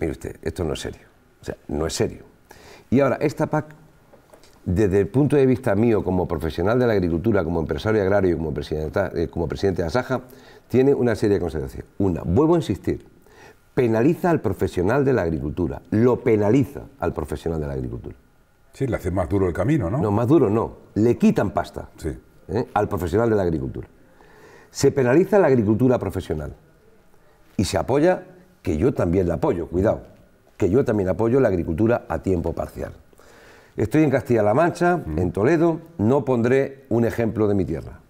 Mire usted, esto no es serio. O sea, no es serio. Y ahora, esta PAC, desde el punto de vista mío como profesional de la agricultura, como empresario agrario y como, eh, como presidente de Asaja, tiene una serie de consecuencias. Una, vuelvo a insistir, penaliza al profesional de la agricultura, lo penaliza al profesional de la agricultura. Sí, le hace más duro el camino, ¿no? No, más duro no. Le quitan pasta ¿eh? al profesional de la agricultura. Se penaliza la agricultura profesional y se apoya, que yo también la apoyo, cuidado, que yo también apoyo la agricultura a tiempo parcial. Estoy en Castilla-La Mancha, mm. en Toledo, no pondré un ejemplo de mi tierra.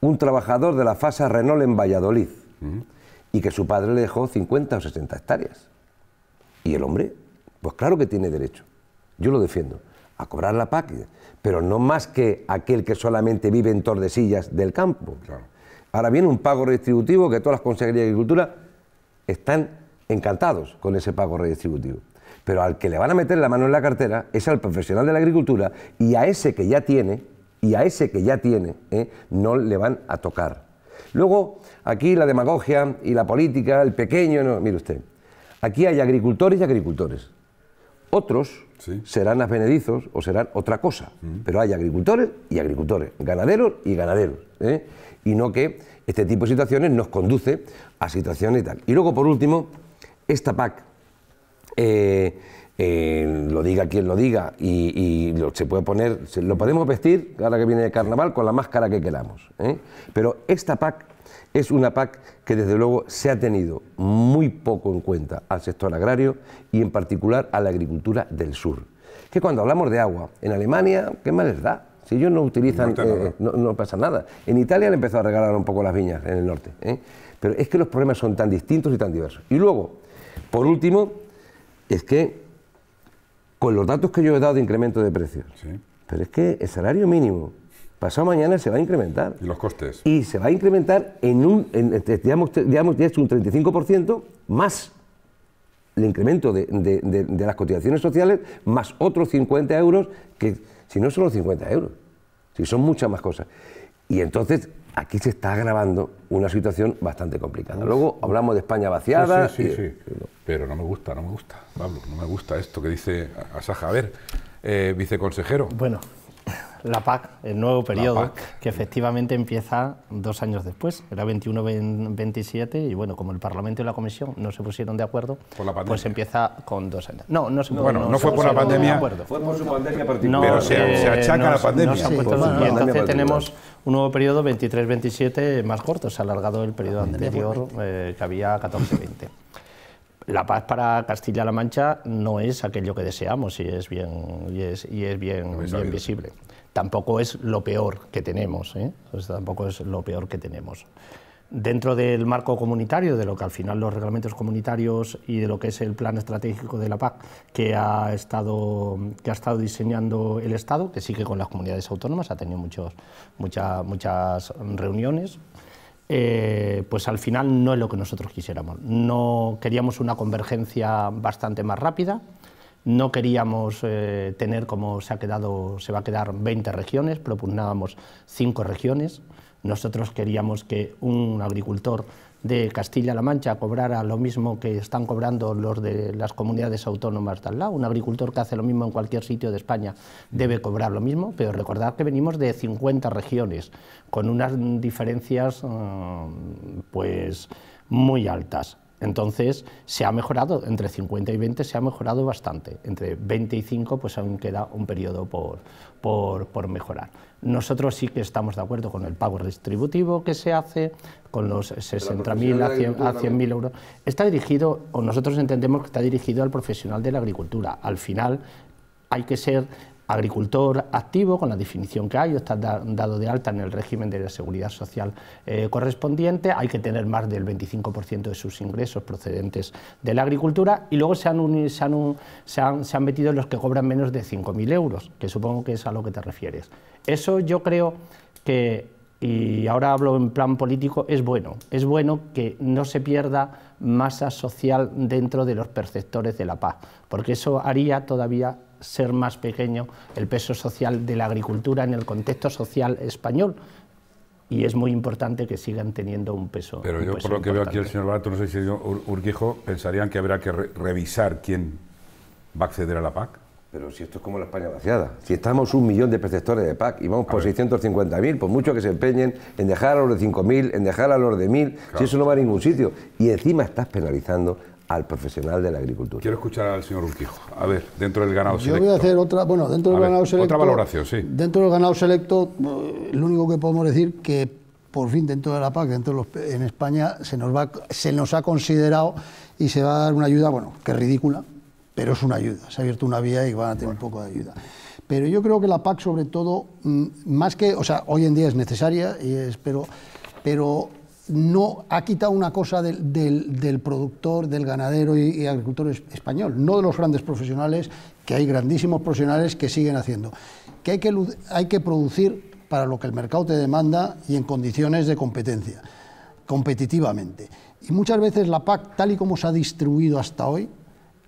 Un trabajador de la fasa Renault en Valladolid mm. y que su padre le dejó 50 o 60 hectáreas. Y el hombre, pues claro que tiene derecho. Yo lo defiendo a cobrar la PAC, pero no más que aquel que solamente vive en Tordesillas del campo. Ahora viene un pago redistributivo que todas las consejerías de Agricultura están encantados con ese pago redistributivo. Pero al que le van a meter la mano en la cartera es al profesional de la agricultura y a ese que ya tiene, y a ese que ya tiene, eh, no le van a tocar. Luego, aquí la demagogia y la política, el pequeño, mire usted, aquí hay agricultores y agricultores. Otros serán serán advenedizos o serán otra cosa. Mm. Pero hay agricultores y agricultores, ganaderos y ganaderos. ¿eh? Y no que este tipo de situaciones nos conduce a situaciones y tal. Y luego, por último, esta PAC. Eh, eh, lo diga quien lo diga, y, se puede poner, lo podemos vestir, ahora que viene el carnaval, con la máscara que queramos. ¿eh? Pero esta PAC es una PAC que desde luego se ha tenido muy poco en cuenta al sector agrario y en particular a la agricultura del sur. Que cuando hablamos de agua, en Alemania, ¿qué mal les da? Si ellos no utilizan, no, eh, pasa nada. En Italia han empezado a regalar un poco las viñas en el norte. Pero es que los problemas son tan distintos y tan diversos. Y luego, por último, es que con los datos que yo he dado de incremento de precios. Pero es que el salario mínimo pasado mañana se va a incrementar. ¿Y los costes? Y se va a incrementar en un, este, digamos, digamos, ya es un 35% más el incremento de, de, las cotizaciones sociales, más otros 50 euros, que si no son los 50 euros, si son muchas más cosas. Y entonces aquí se está agravando una situación bastante complicada. Luego hablamos de España vaciada. Sí, sí, eh, sí, Pero no me gusta, no me gusta, Pablo, no me gusta esto que dice Asaja. A ver, eh, viceconsejero. Bueno la PAC, el nuevo periodo, que efectivamente empieza dos años después, era 21-27, y bueno, como el Parlamento y la Comisión no se pusieron de acuerdo, pues empieza con dos años. No, no no, fue por la pandemia, fue por su pandemia pero se, eh, achaca la pandemia. entonces tenemos un nuevo periodo 23-27 más corto, se ha alargado el periodo anterior eh, que había 14-20. la paz para Castilla-La Mancha no es aquello que deseamos y es bien, y es, y es bien visible tampoco es lo peor que tenemos, ¿eh? tampoco es lo peor que tenemos. Dentro del marco comunitario, de lo que al final los reglamentos comunitarios y de lo que es el plan estratégico de la PAC que ha estado, que ha estado diseñando el Estado, que sigue con las comunidades autónomas, ha tenido muchos, muchas reuniones, eh, pues al final no es lo que nosotros quisiéramos. No queríamos una convergencia bastante más rápida, no queríamos eh, tener como se ha quedado, se va a quedar 20 regiones, propugnábamos 5 regiones. Nosotros queríamos que un agricultor de Castilla-La Mancha cobrara lo mismo que están cobrando los de las comunidades autónomas de al lado. Un agricultor que hace lo mismo en cualquier sitio de España debe cobrar lo mismo, pero recordad que venimos de 50 regiones, con unas diferencias mm, pues muy altas. Entonces, se ha mejorado, entre 50 y 20 se ha mejorado bastante, entre 20 y 5 pues aún queda un periodo por, por, mejorar. Nosotros sí que estamos de acuerdo con el pago redistributivo que se hace, con los 60.000 a 100.000 euros. Está dirigido, o nosotros entendemos que está dirigido al profesional de la agricultura. Al final, hay que ser agricultor activo, con la definición que hay, está dado de alta en el régimen de la seguridad social eh, correspondiente, hay que tener más del 25% de sus ingresos procedentes de la agricultura y luego se han, se, han se, se han metido los que cobran menos de 5.000 euros, que supongo que es a lo que te refieres. Eso yo creo que y ahora hablo en plan político, es bueno. Es bueno que no se pierda masa social dentro de los perceptores de la paz, porque eso haría todavía ser más pequeño el peso social de la agricultura en el contexto social español y es muy importante que sigan teniendo un peso. Pero yo, por lo que veo aquí el señor Barato, no sé si Urquijo, pensarían que habrá que revisar quién va a acceder a la PAC. Pero si esto es como la España vaciada, si estamos un millón de preceptores de PAC y vamos por 650.000, por mucho que se empeñen en dejar a los de 5.000, en dejar a los de 1.000, si eso no va a ningún sitio. Y encima estás penalizando al profesional de la agricultura. Quiero escuchar al señor Urquijo. A ver, dentro del ganado selecto. Yo voy a hacer otra, bueno, dentro del ganado selecto. Otra valoración, sí. Dentro del ganado selecto, eh, lo único que podemos decir que por fin dentro de la PAC, dentro en España, se nos, va, se nos ha considerado y se va a dar una ayuda, bueno, que es ridícula, pero es una ayuda. Se ha abierto una vía y van a tener un poco de ayuda. Pero yo creo que la PAC, sobre todo, mm, más que, o sea, hoy en día es necesaria, y espero pero no ha quitado una cosa del, productor, del ganadero y, agricultor español, no de los grandes profesionales, que hay grandísimos profesionales que siguen haciendo, que hay que, hay que producir para lo que el mercado te demanda y en condiciones de competencia, competitivamente. Y muchas veces la PAC, tal y como se ha distribuido hasta hoy,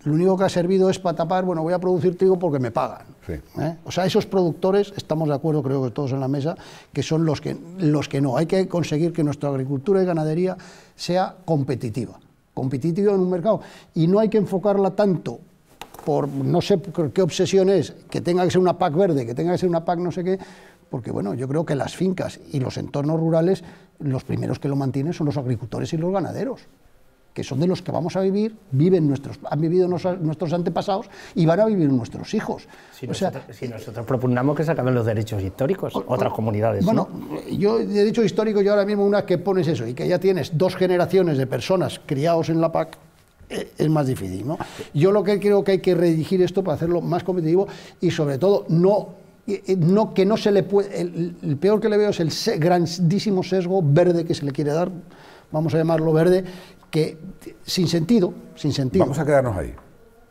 lo único que ha servido es para tapar, bueno, voy a producir trigo porque me pagan ¿Eh? O sea, esos productores, estamos de acuerdo, creo que todos en la mesa, que son los que, los que no. Hay que conseguir que nuestra agricultura y ganadería sea competitiva, competitiva en un mercado. Y no hay que enfocarla tanto por no sé qué obsesión es, que tenga que ser una PAC verde, que tenga que ser una PAC no sé qué, porque bueno, yo creo que las fincas y los entornos rurales, los primeros que lo mantienen son los agricultores y los ganaderos que son de los que vamos a vivir, viven nuestros, han vivido nuestros antepasados y van a vivir nuestros hijos. Si, nosotros, sea, que se acaben los derechos históricos, otras comunidades. Bueno, yo de derecho histórico, yo ahora mismo una que pones eso y que ya tienes dos generaciones de personas criados en la PAC, eh, es más difícil. ¿no? Yo lo que creo que hay que redigir esto para hacerlo más competitivo y sobre todo no eh, eh, no, que no se le puede, el, peor que le veo es el grandísimo sesgo verde que se le quiere dar, vamos a llamarlo verde, que sin sentido, sin sentido. Vamos a quedarnos ahí.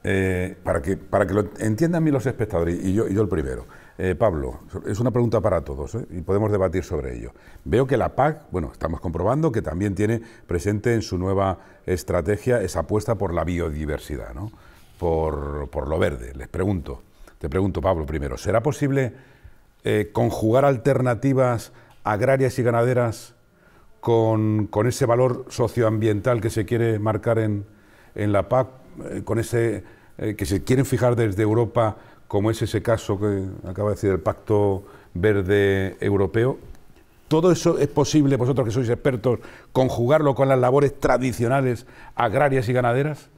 Eh, para, que, para que lo entiendan bien los espectadores, y yo, el primero. Eh, Pablo, es una pregunta para todos ¿eh? y podemos debatir sobre ello. Veo que la PAC, bueno, estamos comprobando que también tiene presente en su nueva estrategia esa apuesta por la biodiversidad, ¿no? por, por lo verde. Les pregunto, te pregunto Pablo primero, ¿será posible conjugar alternativas agrarias y ganaderas con, ese valor socioambiental que se quiere marcar en, la PAC, eh, con ese eh, que se quieren fijar desde Europa, como es ese caso que acaba de decir el Pacto Verde Europeo. ¿Todo eso es posible, vosotros que sois expertos, conjugarlo con las labores tradicionales agrarias y ganaderas?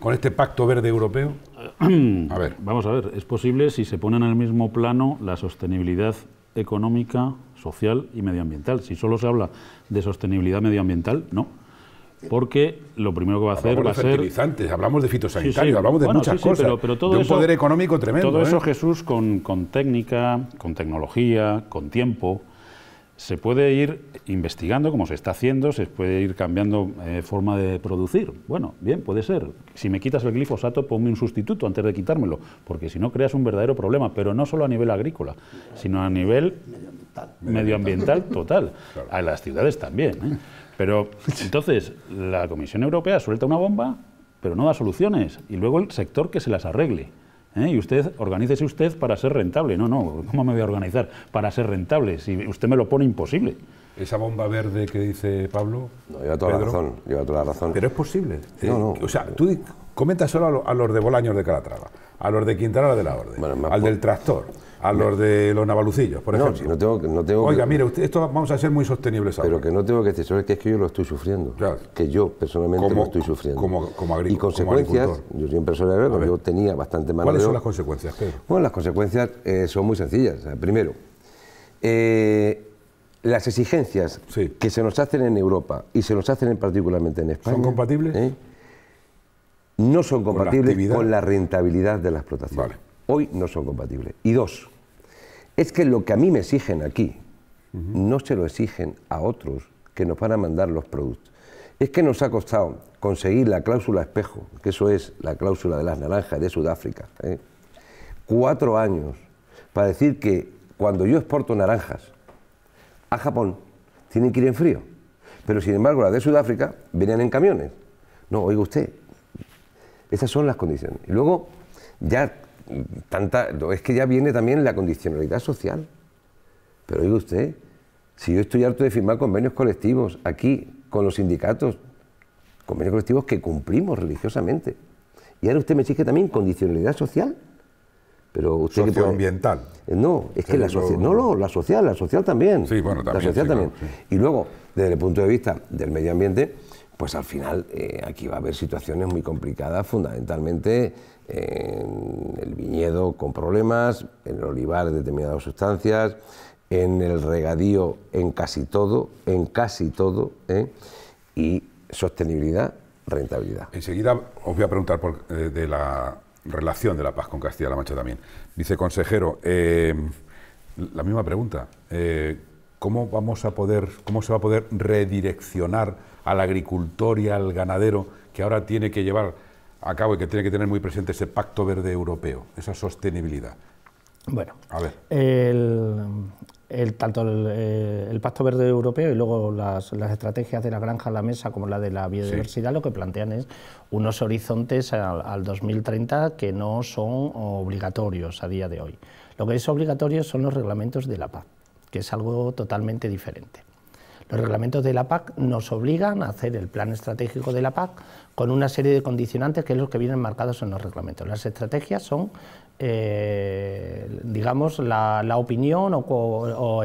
¿Con este Pacto Verde Europeo? A ver. Vamos a ver, es posible si se pone en el mismo plano la sostenibilidad económica, social y medioambiental. Si solo se habla de sostenibilidad medioambiental, no. Porque lo primero que va a hacer va a ser... fertilizantes, hablamos de fitosanitarios, hablamos de muchas cosas, de un poder económico tremendo. Todo eso, ¿eh? Jesús, con, técnica, con tecnología, con tiempo, se puede ir investigando, como se está haciendo, se puede ir cambiando eh, forma de producir. Bueno, bien, puede ser. Si me quitas el glifosato, ponme un sustituto antes de quitármelo, porque si no creas un verdadero problema, pero no solo a nivel agrícola, sino a nivel Medioambiental. total. A las ciudades también. ¿eh? Pero entonces la Comisión Europea suelta una bomba, pero no da soluciones. Y luego el sector que se las arregle. ¿eh? y usted organícese usted para ser rentable. No, no, ¿cómo me voy a organizar para ser rentable? Si usted me lo pone imposible. Esa bomba verde que dice Pablo. No, lleva toda la razón, Pero es posible. no, O sea, comenta solo a, los de Bolaños de Calatrava, a los de Quintana de la Orden, al del tractor. A los de los navalucillos, por ejemplo. Oiga, mire, esto vamos a ser muy sostenibles ahora. Pero que no tengo que decir, que es que yo lo estoy sufriendo. Que yo personalmente lo estoy sufriendo. Como, agricultor. Y consecuencias, yo yo soy empresario yo tenía bastante mano ¿Cuáles son las consecuencias, Pedro? Bueno, las consecuencias eh, son muy sencillas. primero, eh, las exigencias que se nos hacen en Europa y se nos hacen particularmente en España. ¿Son compatibles? ¿eh? No son compatibles ¿Con la, rentabilidad de la explotación. Hoy no son compatibles. Y dos, es que lo que a mí me exigen aquí, no se lo exigen a otros que nos van a mandar los productos. Es que nos ha costado conseguir la cláusula espejo, que eso es la cláusula de las naranjas de Sudáfrica, ¿eh? cuatro años para decir que cuando yo exporto naranjas a Japón, tienen que ir en frío. Pero sin embargo, las de Sudáfrica venían en camiones. No, oiga usted, esas son las condiciones. Y luego, ya tanta. Es que ya viene también la condicionalidad social. Pero oiga usted, si yo estoy harto de firmar convenios colectivos aquí, con los sindicatos, convenios colectivos que cumplimos religiosamente. Y ahora usted me exige también condicionalidad social. Pero usted No, es que la social. No, la social, la social también. Sí, bueno, también. La social también. Y luego, desde el punto de vista del medio ambiente, pues al final eh, aquí va a haber situaciones muy complicadas, fundamentalmente en el viñedo con problemas, en el olivar determinadas sustancias, en el regadío en casi todo, en casi todo, ¿eh? y sostenibilidad, rentabilidad. Enseguida os voy a preguntar por, eh, de la relación de la paz con Castilla-La Mancha también. Viceconsejero, consejero eh, la misma pregunta. ¿Cómo vamos a poder, cómo se va a poder redireccionar al agricultor y al ganadero que ahora tiene que llevar acabo y que tiene que tener muy presente ese pacto verde europeo, esa sostenibilidad. Bueno, a ver. El, tanto eh, el, Pacto Verde Europeo y luego las, estrategias de la granja a la mesa como la de la biodiversidad lo que plantean es unos horizontes al, al 2030 que no son obligatorios a día de hoy. Lo que es obligatorio son los reglamentos de la PAC, que es algo totalmente diferente. Los reglamentos de la PAC nos obligan a hacer el plan estratégico de la PAC con una serie de condicionantes que es lo que vienen marcados en los reglamentos. Las estrategias son, eh, digamos, la, opinión o,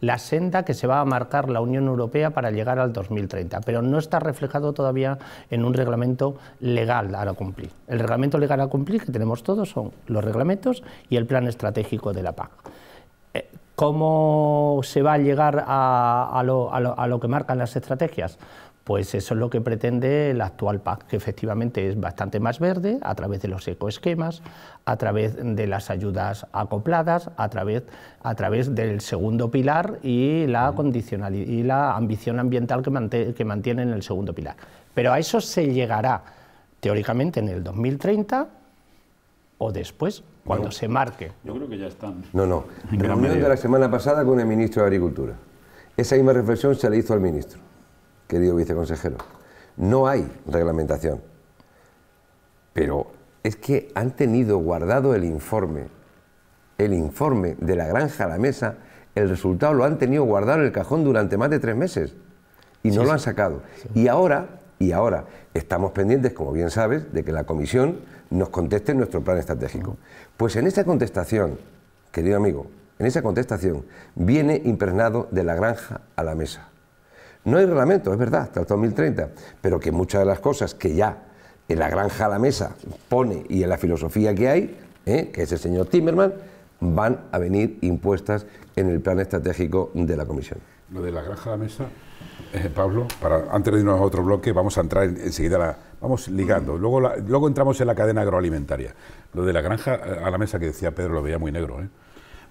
la senda que se va a marcar la Unión Europea para llegar al 2030, pero no está reflejado todavía en un reglamento legal a cumplir. El reglamento legal a cumplir que tenemos todos son los reglamentos y el plan estratégico de la PAC eh, cómo se va a llegar a, lo, que marcan las estrategias. Pues eso es lo que pretende el actual PAC, que efectivamente es bastante más verde a través de los ecoesquemas, a través de las ayudas acopladas, a través, a través del segundo pilar y la, condicionalidad y la ambición ambiental que, mantiene, que en el segundo pilar. Pero a eso se llegará teóricamente en el 2030 o después, cuando se marque. Yo creo que ya están. No, no. Reunión de la semana pasada con el ministro de Agricultura. Esa misma reflexión se le hizo al ministro querido viceconsejero. No hay reglamentación. Pero es que han tenido guardado el informe, el informe de la granja a la mesa, el resultado lo han tenido guardado en el cajón durante más de tres meses y no lo han sacado. Y ahora, y ahora estamos pendientes, como bien sabes, de que la comisión nos conteste nuestro plan estratégico. Pues en esa contestación, querido amigo, en esa contestación viene impregnado de la granja a la mesa. No hay reglamento, es verdad, hasta el 2030, pero que muchas de las cosas que ya en la granja a la mesa pone y en la filosofía que hay, ¿eh? que es el señor Timerman, van a venir impuestas en el plan estratégico de la Comisión. Lo de la granja a la mesa, eh, Pablo, antes de irnos a otro bloque, vamos a entrar enseguida, la, vamos ligando, luego, luego entramos en la cadena agroalimentaria. Lo de la granja eh, a la mesa que decía Pedro lo veía muy negro, ¿eh?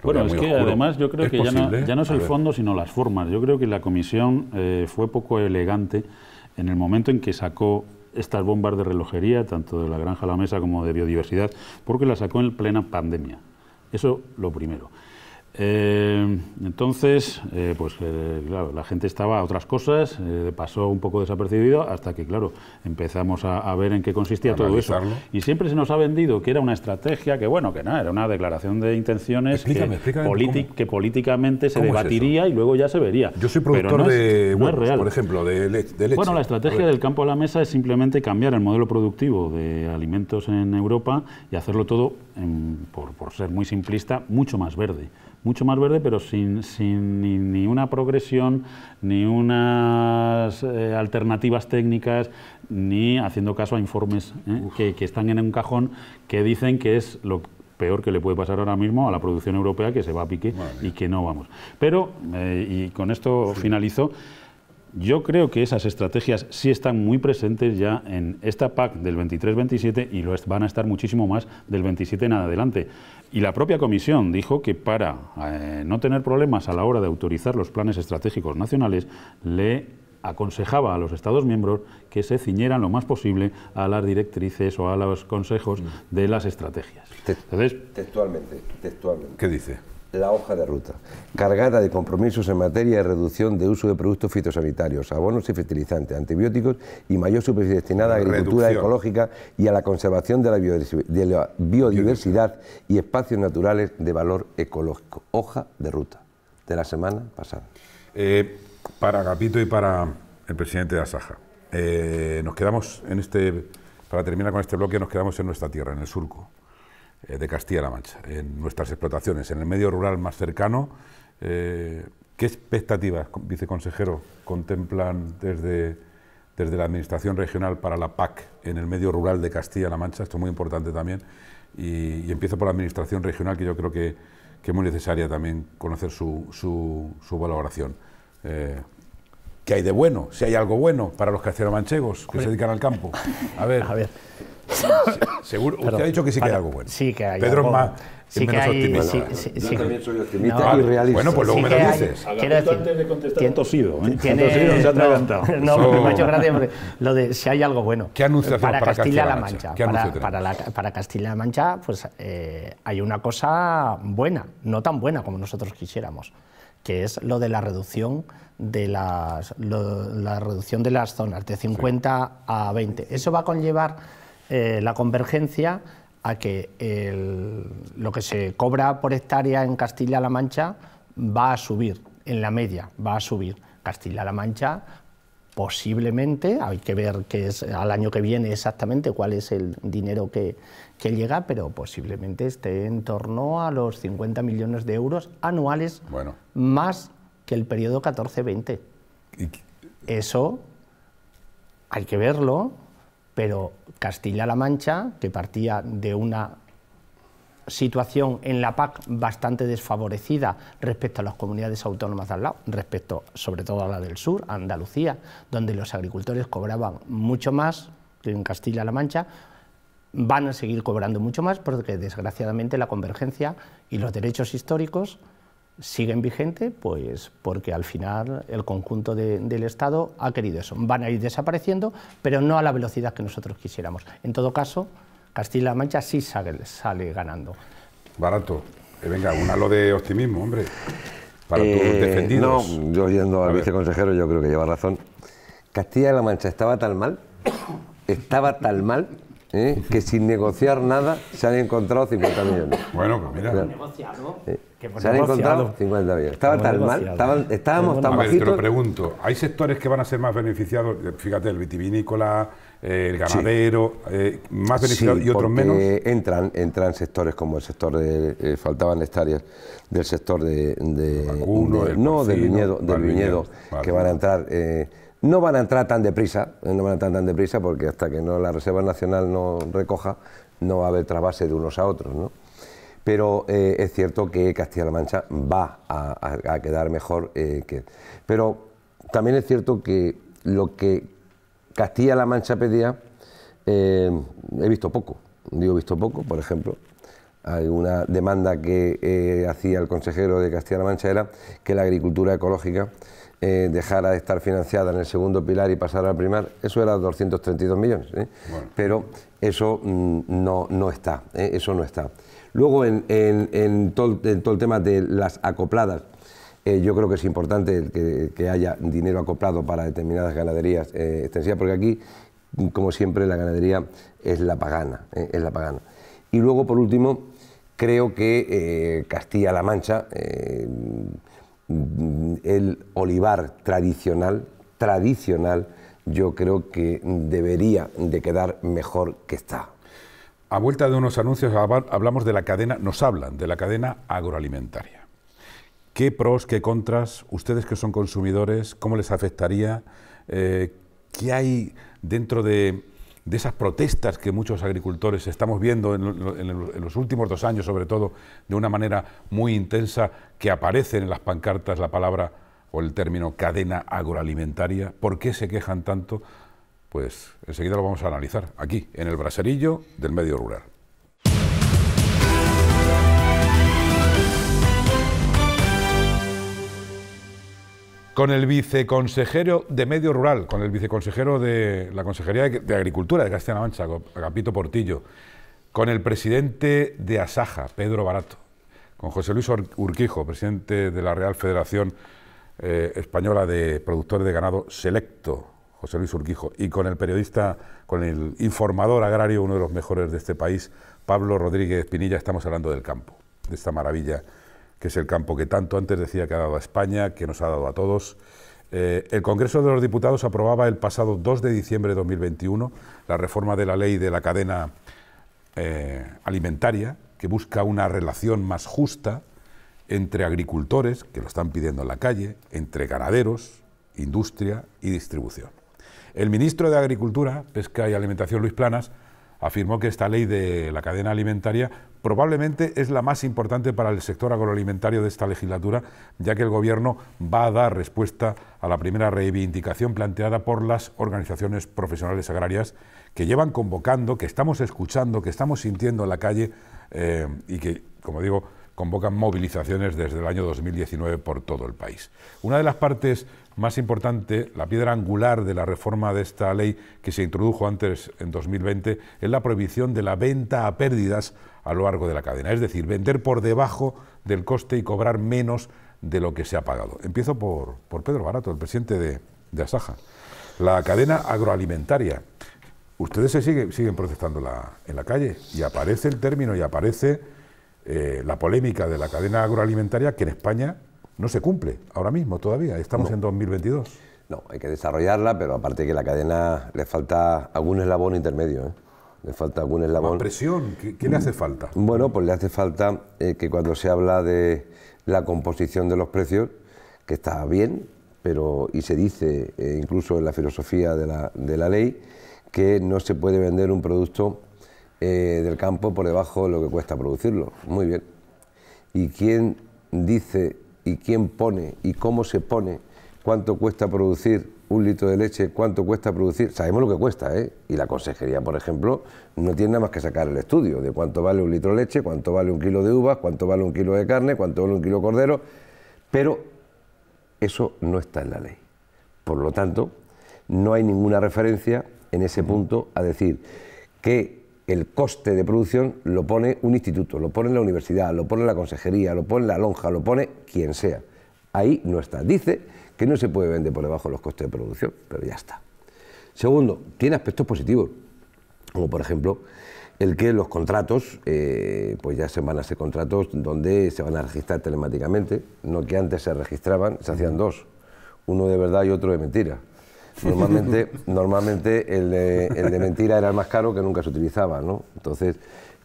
Bueno, es que además yo creo que ya no, es el fondo, sino las formas. Yo creo que la comisión eh, fue poco elegante en el momento en que sacó estas bombas de relojería, tanto de la granja a la mesa como de biodiversidad, porque las sacó en plena pandemia. Eso lo primero. Eh, entonces, eh, pues eh, claro, la gente estaba a otras cosas, eh, pasó un poco desapercibido hasta que, claro, empezamos a, ver en qué consistía todo eso. Y siempre se nos ha vendido que era una estrategia, que bueno, que nada, era una declaración de intenciones que, políticamente se debatiría y luego ya se vería. Yo soy productor de por ejemplo, de, leche. Bueno, la estrategia del campo a la mesa es simplemente cambiar el modelo productivo de alimentos en Europa y hacerlo todo, por ser muy simplista, mucho más verde mucho más verde, pero sin, sin ni, una progresión, ni unas eh, alternativas técnicas, ni haciendo caso a informes ¿eh? que, que, están en un cajón que dicen que es lo peor que le puede pasar ahora mismo a la producción europea que se va a pique y que no vamos. Pero, eh, y con esto finalizo, yo creo que esas estrategias sí están muy presentes ya en esta PAC del 23-27 y lo van a estar muchísimo más del 27 en adelante. Y la propia Comisión dijo que para eh, no tener problemas a la hora de autorizar los planes estratégicos nacionales, le aconsejaba a los Estados miembros que se ciñeran lo más posible a las directrices o a los consejos mm. de las estrategias. Entonces, textualmente, textualmente. ¿Qué dice? la hoja de ruta, cargada de compromisos en materia de reducción de uso de productos fitosanitarios, abonos y fertilizantes, antibióticos y mayor superficie destinada a agricultura ecológica y a la conservación de la, biodiversidad y espacios naturales de valor ecológico. Hoja de ruta de la semana pasada. Eh, para Capito y para el presidente de Asaja, eh, nos quedamos en este, para terminar con este bloque, nos quedamos en nuestra tierra, en el surco. Eh, de Castilla-La Mancha, en nuestras explotaciones, en el medio rural más cercano. Eh, ¿Qué expectativas, viceconsejero, contemplan desde, desde la Administración Regional para la PAC en el medio rural de Castilla-La Mancha? Esto es muy importante también. Y, empiezo por la Administración Regional, que yo creo que, es muy necesaria también conocer su, valoración. Eh, ¿Qué hay de bueno? Si hay algo bueno para los castellano manchegos que se dedican al campo. A ver. A ver. Seguro, usted ha dicho que sí que hay algo bueno. Sí que hay Pedro es más sí que optimista. sí, yo también soy optimista y realista. Bueno, pues luego me lo dices. quiero decir, antes de contestar. se ha atragantado. No, no gracias me ha lo de si hay algo bueno. ¿Qué anuncio para, Castilla-La Mancha? para, para, Castilla-La Mancha, pues eh, hay una cosa buena, no tan buena como nosotros quisiéramos, que es lo de la reducción de las, la reducción de las zonas de 50 a 20. Eso va a conllevar eh, la convergencia a que lo que se cobra por hectárea en Castilla-La Mancha va a subir, en la media va a subir. Castilla-La Mancha posiblemente, hay que ver qué es al año que viene exactamente cuál es el dinero que, llega, pero posiblemente esté en torno a los 50 millones de euros anuales más que el periodo 14-20. Eso hay que verlo, pero Castilla-La Mancha, que partía de una situación en la PAC bastante desfavorecida respecto a las comunidades autónomas de al lado, respecto sobre todo a la del sur, Andalucía, donde los agricultores cobraban mucho más que en Castilla-La Mancha, van a seguir cobrando mucho más porque desgraciadamente la convergencia y los derechos históricos siguen vigente, pues porque al final el conjunto del Estado ha querido eso. Van a ir desapareciendo, pero no a la velocidad que nosotros quisiéramos. En todo caso, Castilla-La Mancha sí sale, ganando. Barato. Eh, venga, un halo de optimismo, hombre. Para tus eh, defendidos. No, yo yendo al viceconsejero, yo creo que lleva razón. Castilla-La Mancha estaba tan mal, estaba tan mal, ¿eh? que sin negociar nada se han encontrado 50 millones. Bueno, pues mira se han encontrado 50 Estaba tan mal, estábamos tan Te lo pregunto, ¿hay sectores que van a ser más beneficiados? Eh, fíjate, el vitivinícola, eh, el ganadero, eh, más beneficiados y otros menos. Entran, entran sectores como el sector de. faltaban hectáreas del sector de. de, no, del viñedo, del viñedo, que van a entrar. no van a entrar tan deprisa, no van a entrar tan deprisa porque hasta que no la Reserva Nacional no recoja, no va a haber trasvase de unos a otros, ¿no? pero eh, es cierto que Castilla-La Mancha va a, quedar mejor eh, que... Pero también es cierto que lo que Castilla-La Mancha pedía, eh, he visto poco, digo visto poco, por ejemplo, hay una demanda que eh, hacía el consejero de Castilla-La Mancha era que la agricultura ecológica dejara de estar financiada en el segundo pilar y pasara al primar, eso era 232 millones, pero eso mm, no, no está, eso no está. Luego, en, todo, el tema de las acopladas, eh, yo creo que es importante que, haya dinero acoplado para determinadas ganaderías eh, extensivas, porque aquí, como siempre, la ganadería es la pagana. Eh, es la pagana. Y luego, por último, creo que Castilla-La Mancha, el olivar tradicional, tradicional, yo creo que debería de quedar mejor que está. A vuelta de unos anuncios hablamos de la cadena, nos hablan de la cadena agroalimentaria. ¿Qué pros, qué contras? Ustedes que son consumidores, ¿cómo les afectaría? Eh, ¿Qué hay dentro de, esas protestas que muchos agricultores estamos viendo en, en, los últimos dos años, sobre todo, de una manera muy intensa, que aparece en las pancartas la palabra o el término cadena agroalimentaria? ¿Por qué se quejan tanto pues enseguida lo vamos a analizar aquí, en el braserillo del medio rural. Con el viceconsejero de Medio Rural, con el viceconsejero de la Consejería de Agricultura de Castilla-La Mancha, Agapito Portillo, con el presidente de Asaja, Pedro Barato, con José Luis Urquijo, presidente de la Real Federación eh, Española de Productores de Ganado Selecto, José Luis Urquijo, y con el periodista, con el informador agrario, uno de los mejores de este país, Pablo Rodríguez Pinilla, estamos hablando del campo, de esta maravilla que es el campo que tanto antes decía que ha dado a España, que nos ha dado a todos. Eh, el Congreso de los Diputados aprobaba el pasado 2 de diciembre de 2021 la reforma de la ley de la cadena eh, alimentaria, que busca una relación más justa entre agricultores, que lo están pidiendo en la calle, entre ganaderos, industria y distribución. El ministro de Agricultura, Pesca y Alimentación, Luis Planas, afirmó que esta ley de la cadena alimentaria probablemente es la más importante para el sector agroalimentario de esta legislatura, ya que el Gobierno va a dar respuesta a la primera reivindicación planteada por las organizaciones profesionales agrarias que llevan convocando, que estamos escuchando, que estamos sintiendo en la calle eh, y que, como digo, convocan movilizaciones desde el año 2019 por todo el país. Una de las partes más importante, la piedra angular de la reforma de esta ley que se introdujo antes en 2020 es la prohibición de la venta a pérdidas a lo largo de la cadena, es decir, vender por debajo del coste y cobrar menos de lo que se ha pagado. Empiezo por, por Pedro Barato, el presidente de, de, Asaja. La cadena agroalimentaria. Ustedes se siguen, siguen protestando la, en la calle y aparece el término y aparece eh, la polémica de la cadena agroalimentaria que en España no se cumple ahora mismo todavía, estamos en 2022. No, hay que desarrollarla, pero aparte que la cadena le falta algún eslabón intermedio. ¿eh? Le falta algún eslabón. La presión, ¿qué, le hace falta? Bueno, pues le hace falta eh, que cuando se habla de la composición de los precios, que está bien, pero y se dice eh, incluso en la filosofía de la, de la, ley, que no se puede vender un producto del campo por debajo de lo que cuesta producirlo. Muy bien. ¿Y quién dice y quién pone y cómo se pone, cuánto cuesta producir un litro de leche, cuánto cuesta producir, sabemos lo que cuesta, ¿eh? Y la consejería, por ejemplo, no tiene nada más que sacar el estudio de cuánto vale un litro de leche, cuánto vale un kilo de uvas, cuánto vale un kilo de carne, cuánto vale un kilo de cordero, pero eso no está en la ley. Por lo tanto, no hay ninguna referencia en ese punto a decir que el coste de producción lo pone un instituto, lo pone la universidad, lo pone la consejería, lo pone la lonja, lo pone quien sea. Ahí no está. Dice que no se puede vender por debajo de los costes de producción, pero ya está. Segundo, tiene aspectos positivos, como por ejemplo el que los contratos, eh, pues ya se van a ser contratos donde se van a registrar telemáticamente, no que antes se registraban, se hacían dos, uno de verdad y otro de mentira. Normalmente, normalmente el, de, mentira era el más caro que nunca se utilizaba, ¿no? Entonces,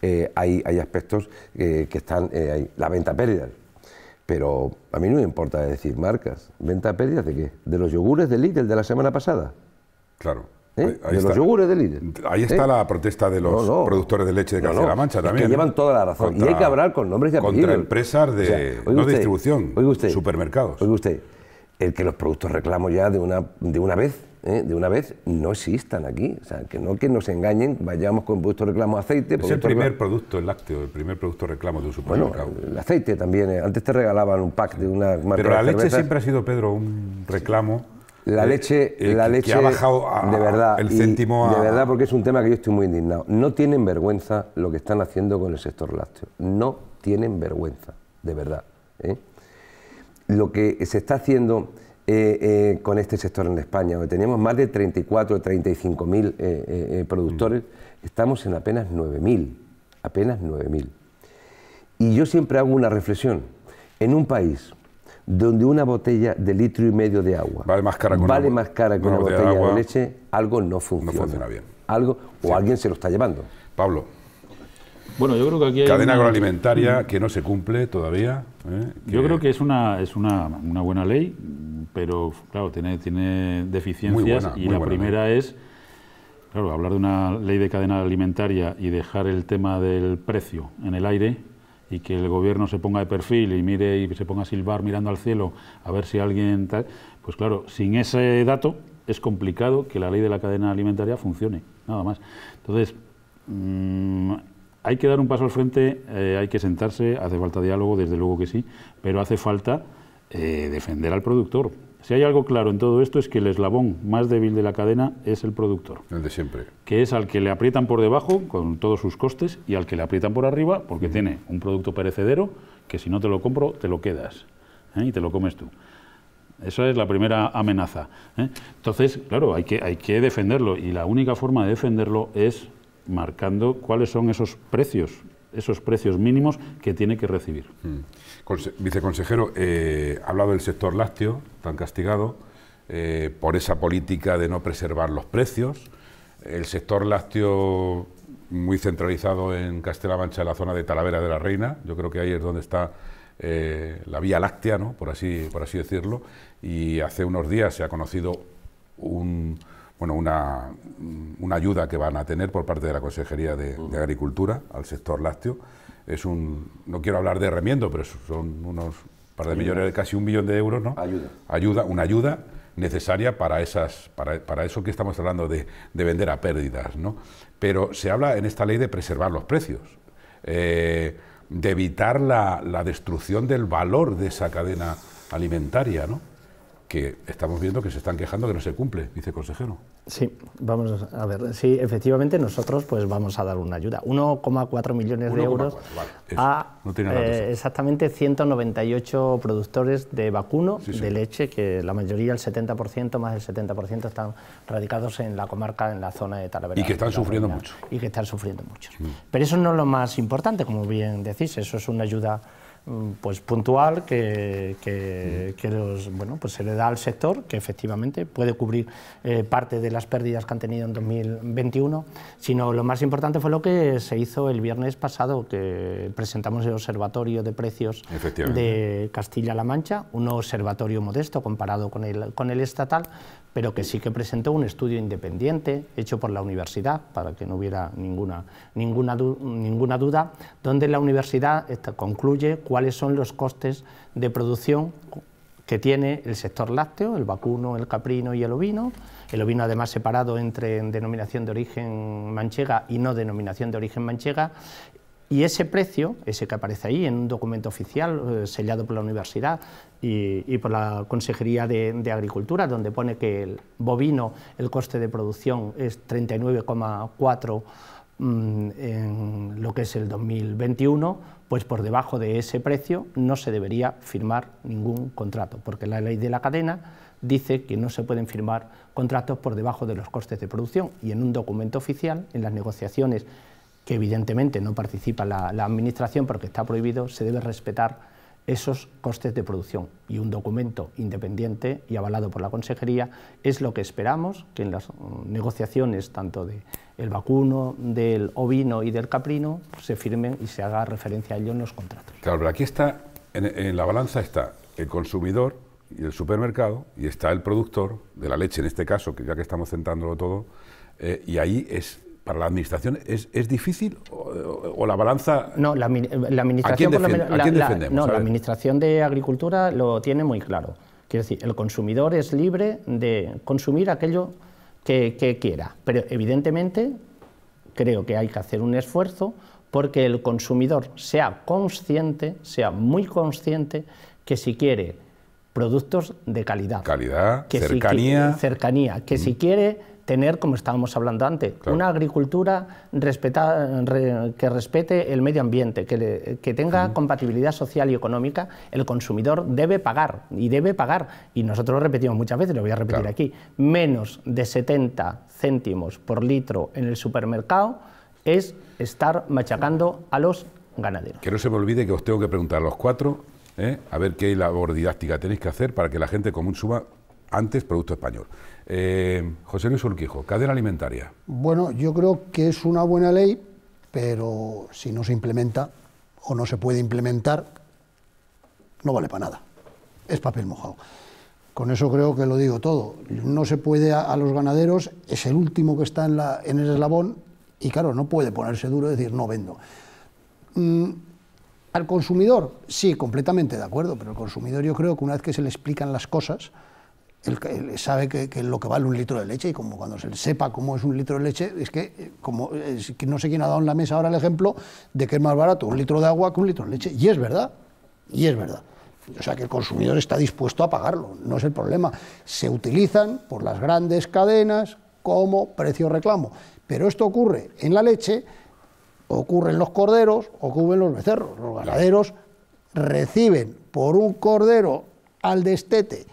eh, hay, aspectos eh, que están... Eh, la venta pérdida. Pero a mí no me importa decir marcas. ¿Venta pérdida de qué? ¿De los yogures de Lidl de la semana pasada? Claro. de los yogures de Lidl. Ahí está la protesta de los productores de leche de Castilla-La Mancha también. que llevan toda la razón. y hay que hablar con nombres y apellidos. Contra empresas de no distribución, usted, supermercados. Oiga usted, el que los productos reclamos ya de una, de una vez, ¿eh? de una vez no existan aquí. O sea, que no que nos engañen, vayamos con productos reclamo aceite. Es el primer producto el lácteo, el primer producto reclamo de un supermercado. el aceite también. Eh, antes te regalaban un pack de una marca Pero la leche siempre ha sido, Pedro, un reclamo. La eh, leche, la leche ha bajado de verdad, el céntimo De verdad, porque es un tema que yo estoy muy indignado. No tienen vergüenza lo que están haciendo con el sector lácteo. No tienen vergüenza, de verdad. ¿eh? lo que se está haciendo eh, eh, con este sector en España, donde teníamos más de 34 o 35 mil eh, productores, mm. estamos en apenas 9 mil, apenas 9 mil. Y yo siempre hago una reflexión, en un país donde una botella de litro y medio de agua vale más cara que una, botella, de, leche, algo no funciona. bien. Algo, o alguien se lo está llevando. Pablo, bueno, yo creo que aquí hay cadena agroalimentaria mm. que no se cumple todavía. ¿eh? Yo creo que es una es una, buena ley, pero claro tiene tiene deficiencias y la primera es claro hablar de una ley de cadena alimentaria y dejar el tema del precio en el aire y que el gobierno se ponga de perfil y mire y se ponga a silbar mirando al cielo a ver si alguien tal, pues claro sin ese dato es complicado que la ley de la cadena alimentaria funcione nada más entonces mm, hay que dar un paso al frente, eh, hay que sentarse, hace falta diálogo, desde luego que sí, pero hace falta eh, defender al productor. Si hay algo claro en todo esto es que el eslabón más débil de la cadena es el productor. El de siempre. Que es al que le aprietan por debajo con todos sus costes y al que le aprietan por arriba porque tiene un producto perecedero que si no te lo compro te lo quedas ¿eh? y te lo comes tú. Esa es la primera amenaza. Entonces, claro, hay que, hay que defenderlo y la única forma de defenderlo es marcando cuáles son esos precios esos precios mínimos que tiene que recibir. Mm. Viceconsejero, eh, ha hablado del sector lácteo, tan castigado, eh, por esa política de no preservar los precios. El sector lácteo muy centralizado en Castela Mancha, en la zona de Talavera de la Reina, yo creo que ahí es donde está eh, la Vía Láctea, ¿no? por, así, por así decirlo, y hace unos días se ha conocido un, bueno, una, ayuda que van a tener por parte de la Consejería de, Agricultura al sector lácteo. Es un, no quiero hablar de remiendo, pero son unos par de millones, casi un millón de euros, ¿no? Ayuda. Ayuda, una ayuda necesaria para, esas, para, eso que estamos hablando de, de, vender a pérdidas, ¿no? Pero se habla en esta ley de preservar los precios. Eh, de evitar la, la destrucción del valor de esa cadena alimentaria, ¿no? que estamos viendo que se están quejando que no se cumple, dice consejero Sí, vamos a ver. Sí, efectivamente nosotros pues vamos a dar una ayuda. 1,4 millones de euros a eh, exactamente 198 productores de vacuno de leche, que la mayoría, el 70%, más del 70% están radicados en la comarca, en la zona de Talavera. Y que están sufriendo mucho. Y que están sufriendo mucho. Mm. Pero eso no es lo más importante, como bien decís, eso es una ayuda Mm, pues puntual que, bueno, pues se le da al sector, que efectivamente puede cubrir eh, parte de las pérdidas que han tenido en 2021, sino lo más importante fue lo que se hizo el viernes pasado, que presentamos el Observatorio de Precios de Castilla-La Mancha, un observatorio modesto comparado con el, con el estatal, pero que sí que presentó un estudio independiente hecho por la universidad, para que no hubiera ninguna, ninguna, ninguna duda, donde la universidad concluye cuáles son los costes de producción que tiene el sector lácteo, el vacuno, el caprino y el ovino, el ovino además separado entre denominación de origen manchega y no denominación de origen manchega, y ese precio, ese que aparece ahí en un documento oficial eh, sellado por la universidad, y, por la Consejería de, Agricultura, donde pone que el bovino, el coste de producción es 39,4 mm, en lo que es el 2021, pues por debajo de ese precio no se debería firmar ningún contrato, porque la ley de la cadena dice que no se pueden firmar contratos por debajo de los costes de producción y en un documento oficial, en las negociaciones que evidentemente no participa la Administración porque está prohibido, se debe respetar esos costes de producción. Y un documento independiente y avalado por la Consejería es lo que esperamos que en las mm, negociaciones tanto del vacuno, del ovino y del caprino se firmen y se haga referencia a ello en los contratos. Claro, pero aquí está, en, la balanza está el consumidor y el supermercado y está el productor de la leche en este caso, que ya que estamos centrándolo todo, eh, y ahí es para la administración es, difícil o, la balanza no la, administración administración de agricultura lo tiene muy claro quiero decir el consumidor es libre de consumir aquello que, quiera pero evidentemente creo que hay que hacer un esfuerzo porque el consumidor sea consciente sea muy consciente que si quiere productos de calidad calidad cercanía cercanía que si mm. quiere tener, como estábamos hablando antes, una agricultura que respete el medio ambiente, que, que tenga compatibilidad social y económica, el consumidor debe pagar y debe pagar, y nosotros lo repetimos muchas veces, lo voy a repetir aquí, menos de 70 céntimos por litro en el supermercado es estar machacando a los ganaderos. Que no se me olvide que os tengo que preguntar a los cuatro, ¿eh? a ver qué labor didáctica tenéis que hacer para que la gente común suba antes producto español. Eh, José Luis Urquijo, cadena alimentaria. Bueno, yo creo que es una buena ley, pero si no se implementa o no se puede implementar, no vale para nada. Es papel mojado. Con eso creo que lo digo todo. No se puede a, los ganaderos, es el último que está en, el eslabón y claro, no puede ponerse duro y decir no vendo. Mm, al consumidor, sí, completamente de acuerdo, pero el consumidor yo creo que una vez que se le explican las cosas, sabe que, lo que vale un litro de leche y como cuando se sepa cómo es un litro de leche, es que eh, como no sé quién ha dado en la mesa ahora el ejemplo de que es más barato un litro de agua que un litro de leche. Y es verdad, y es verdad. O sea que el consumidor está dispuesto a pagarlo, no es el problema. Se utilizan por las grandes cadenas como precio reclamo. Pero esto ocurre en la leche, ocurre en los corderos, ocurre en los becerros. Los ganaderos reciben por un cordero al destete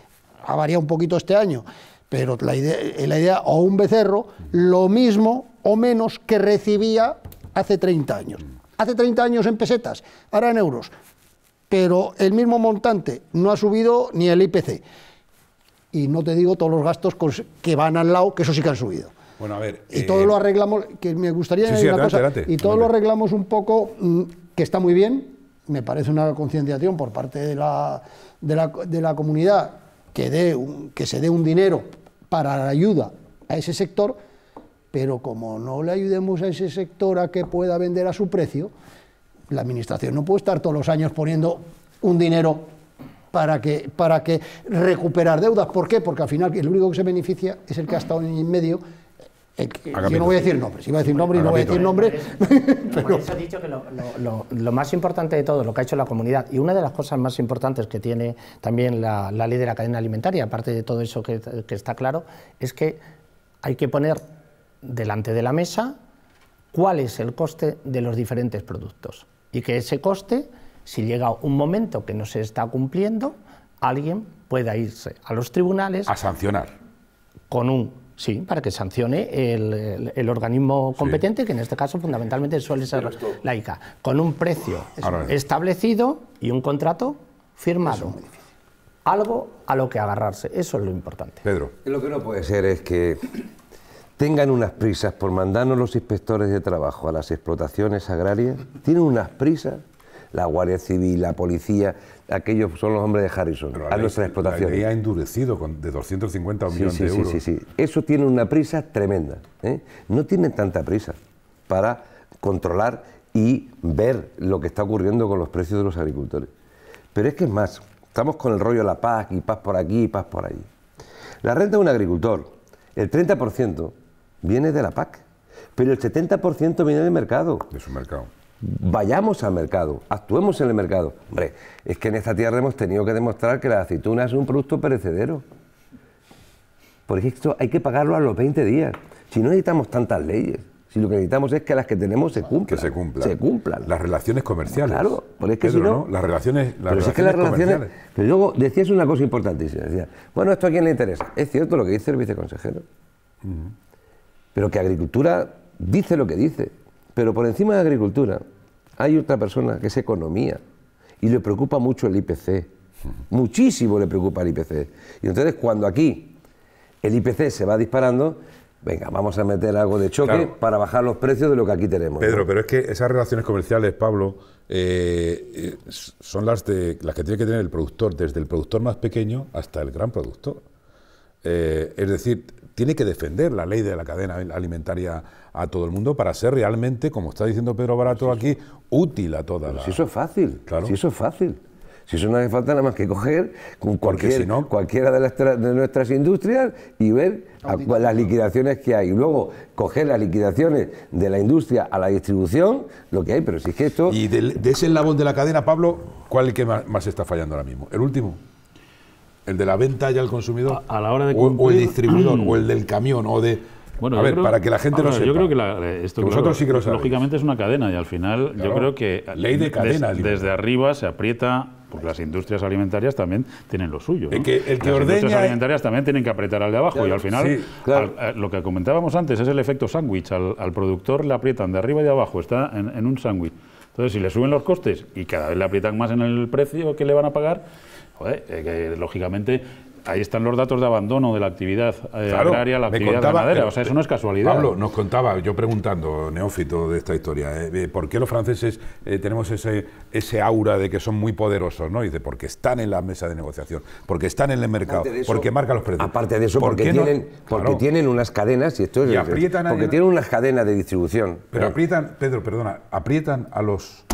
ha variado un poquito este año, pero la idea, o un becerro, lo mismo o menos que recibía hace 30 años. Hace 30 años en pesetas, ahora en euros, pero el mismo montante no ha subido ni el IPC. Y no te digo todos los gastos que van al lado, que eso sí que han subido. Bueno, a ver. Y todo lo eh, arreglamos, que me gustaría decir una cosa, y todo lo arreglamos un poco, mm, que está muy bien, me parece una concienciación por parte de la, de la, de la comunidad que, dé que se dé un dinero para la ayuda a ese sector, pero como no le ayudemos a ese sector a que pueda vender a su precio, la Administración no puede estar todos los años poniendo un dinero para que, para que recuperar deudas. ¿Por qué? Porque al final el único que se beneficia es el que ha estado en medio eh, yo no voy a decir nombres, a decir no voy a decir nombres. Pero... dicho que lo, más importante de todo, lo que ha hecho la comunidad, y una de las cosas más importantes que tiene también la, ley de la cadena alimentaria, aparte de todo eso que está claro, es que hay que poner delante de la mesa cuál es el coste de los diferentes productos y que ese coste, si llega un momento que no se está cumpliendo, alguien pueda irse a los tribunales a sancionar con un Sí, para que sancione el, organismo competente, que en este caso fundamentalmente suele ser la ICA, con un precio establecido y un contrato firmado. Algo a lo que agarrarse, eso es lo importante. Pedro. Lo que no puede ser es que tengan unas prisas por mandarnos los inspectores de trabajo a las explotaciones agrarias, tienen unas prisas la Guardia Civil, la policía, aquellos son los hombres de Harrison, a nuestra explotación. La ha endurecido de 250 millones de euros. Sí, sí, sí. Eso tiene una prisa tremenda. ¿eh? No tiene tanta prisa para controlar y ver lo que está ocurriendo con los precios de los agricultores. Pero es que es más, estamos con el rollo de la PAC y paz por aquí y paz por ahí. La renta de un agricultor, el 30% viene de la PAC, pero el 70% viene del mercado. De su mercado vayamos al mercado, actuemos en el mercado. Hombre, es que en esta tierra hemos tenido que demostrar que la aceituna es un producto perecedero. Porque esto hay que pagarlo a los 20 días. Si no necesitamos tantas leyes, si lo que necesitamos es que las que tenemos se cumplan. Que se cumplan. Las relaciones comerciales. Claro, porque es Las relaciones. pero es que las relaciones. Pero luego decías una cosa importantísima. Decías, bueno, ¿esto a quién le interesa? Es cierto lo que dice el viceconsejero. Pero que Agricultura dice lo que dice. Pero por encima de agricultura hay otra persona que es economía y le preocupa mucho el IPC. Muchísimo le preocupa el IPC. Y entonces cuando aquí el IPC se va disparando, venga, vamos a meter algo de choque para bajar los precios de lo que aquí tenemos. Pedro, pero es que esas relaciones comerciales, Pablo, eh, eh, son las, de, las que tiene que tener el productor, desde el productor más pequeño hasta el gran productor. Eh, es decir, tiene que defender la ley de la cadena alimentaria a todo el mundo para ser realmente, como está diciendo Pedro Barato aquí, útil a todas las Si eso es fácil, claro. si eso es fácil. Si eso no hace falta nada más que coger con cualquier, no, cualquiera de, nuestras industrias y ver las liquidaciones que hay. Luego, coger las liquidaciones de la industria a la distribución, lo que hay, pero si es que esto... ¿Y de ese eslabón de la cadena, Pablo, cuál es el que más, más está fallando ahora mismo? ¿El último? el de la venta ya al consumidor a, la hora de o, el distribuidor o el del camión o de bueno, a ver, para que la gente no sepa. Yo creo que eh, esto, que vosotros sí Lógicamente es una cadena y al final yo creo que ley de cadena, desde arriba se aprieta porque las industrias alimentarias también tienen lo suyo. que, el que las industrias alimentarias también tienen que apretar al de abajo y al final eh, lo que comentábamos antes es el efecto sándwich. Al, productor le aprietan de arriba y de abajo, está en, en un sándwich. Entonces, si le suben los costes y cada vez le aprietan más en el precio que le van a pagar, eh, lógicamente ahí están los datos de abandono de la actividad eh, agraria, la actividad eh, eso no es casualidad. Pablo, nos contaba, yo preguntando, neófito de esta historia, ¿por qué los franceses tenemos ese, ese aura de que son muy poderosos? ¿no? Y dice, porque están en la mesa de negociación, porque están en el mercado, porque marcan los precios. Aparte de eso, porque, tienen, porque tienen unas cadenas, y esto es. porque tienen unas cadenas de distribución. Pero aprietan, Pedro, perdona, aprietan a los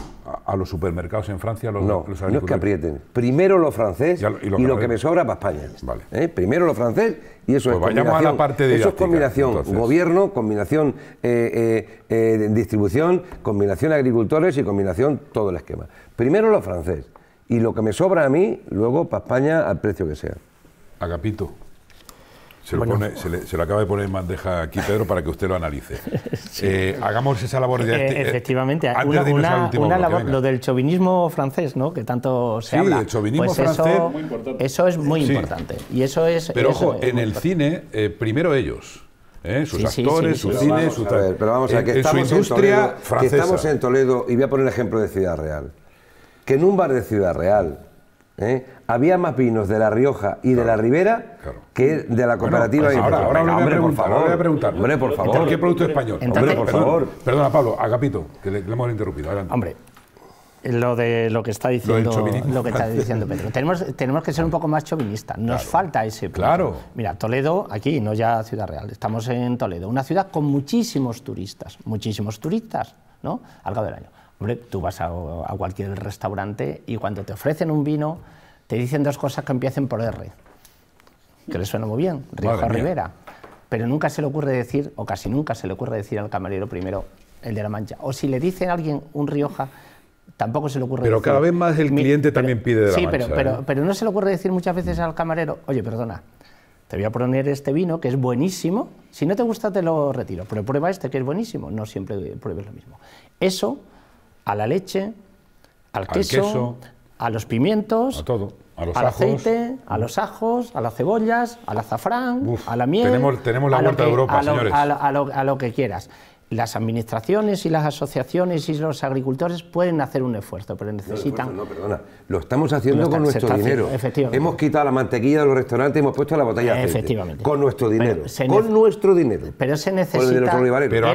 a, los supermercados en Francia? Los, no, que aprieten. Primero lo francés y, lo, que me sobra para España. ¿Eh? Primero lo francés y eso pues es la parte de Eso es combinación gobierno, combinación eh, eh, eh distribución, combinación agricultores y combinación todo el esquema. Primero lo francés y lo que me sobra a mí, luego para España al precio que sea. Agapito. Se lo, acaba de poner en bandeja aquí, Pedro, para que usted lo analice. Eh, hagamos esa labor de... Eh, eh efectivamente, una, labor, lo del chauvinismo francés, ¿no? que tanto se sí, habla. el chauvinismo pues francés... Eso, es muy importante. Y eso es... Pero ojo, en el cine, eh, primero ellos. sus actores, sus su cine, Pero vamos a estamos industria francesa. estamos en Toledo, y voy a poner el ejemplo de Ciudad Real, que en un bar de Ciudad Real había más vinos de La Rioja y de La Ribera que de la cooperativa de pues hombre, por favor. voy a preguntar. Hombre, por favor. qué producto español? hombre, por favor. Perdona, Pablo, capito que le, hemos interrumpido. Adelante. Hombre, lo de lo que está diciendo lo, que está diciendo Pedro. Tenemos, tenemos que ser un poco más chauvinistas. Nos falta ese Claro. Mira, Toledo, aquí, no ya Ciudad Real, estamos en Toledo, una ciudad con muchísimos turistas, muchísimos turistas, ¿no? Al cabo del año. Hombre, tú vas a cualquier restaurante y cuando te ofrecen un vino te dicen dos cosas que empiecen por R, que le suena muy bien, Rioja Rivera. Pero nunca se le ocurre decir, o casi nunca se le ocurre decir al camarero primero el de la Mancha. O si le dice a alguien un Rioja, tampoco se le ocurre pero Pero cada vez más el cliente también pide de la Mancha. Sí, pero, ¿eh? pero, no se le ocurre decir muchas veces al camarero, oye, perdona, te voy a poner este vino que es buenísimo. Si no te gusta, te lo retiro. Pero prueba este que es buenísimo. No siempre pruebes lo mismo. Eso, a la leche, al, queso, a los pimientos, a todo, a los al ajos. aceite, a los ajos, a las cebollas, al azafrán, Uf, a la miel. Tenemos, tenemos la huerta vuelta de Europa, señores. a, lo, a lo que quieras las administraciones y las asociaciones y los agricultores pueden hacer un esfuerzo, pero necesitan... No, no perdona. Lo estamos haciendo con nuestro dinero. Efectivamente. Hemos quitado la mantequilla de los restaurantes y hemos puesto la botella de aceite. Efectivamente. Con nuestro dinero. Con nuestro dinero. Pero se necesita... el pero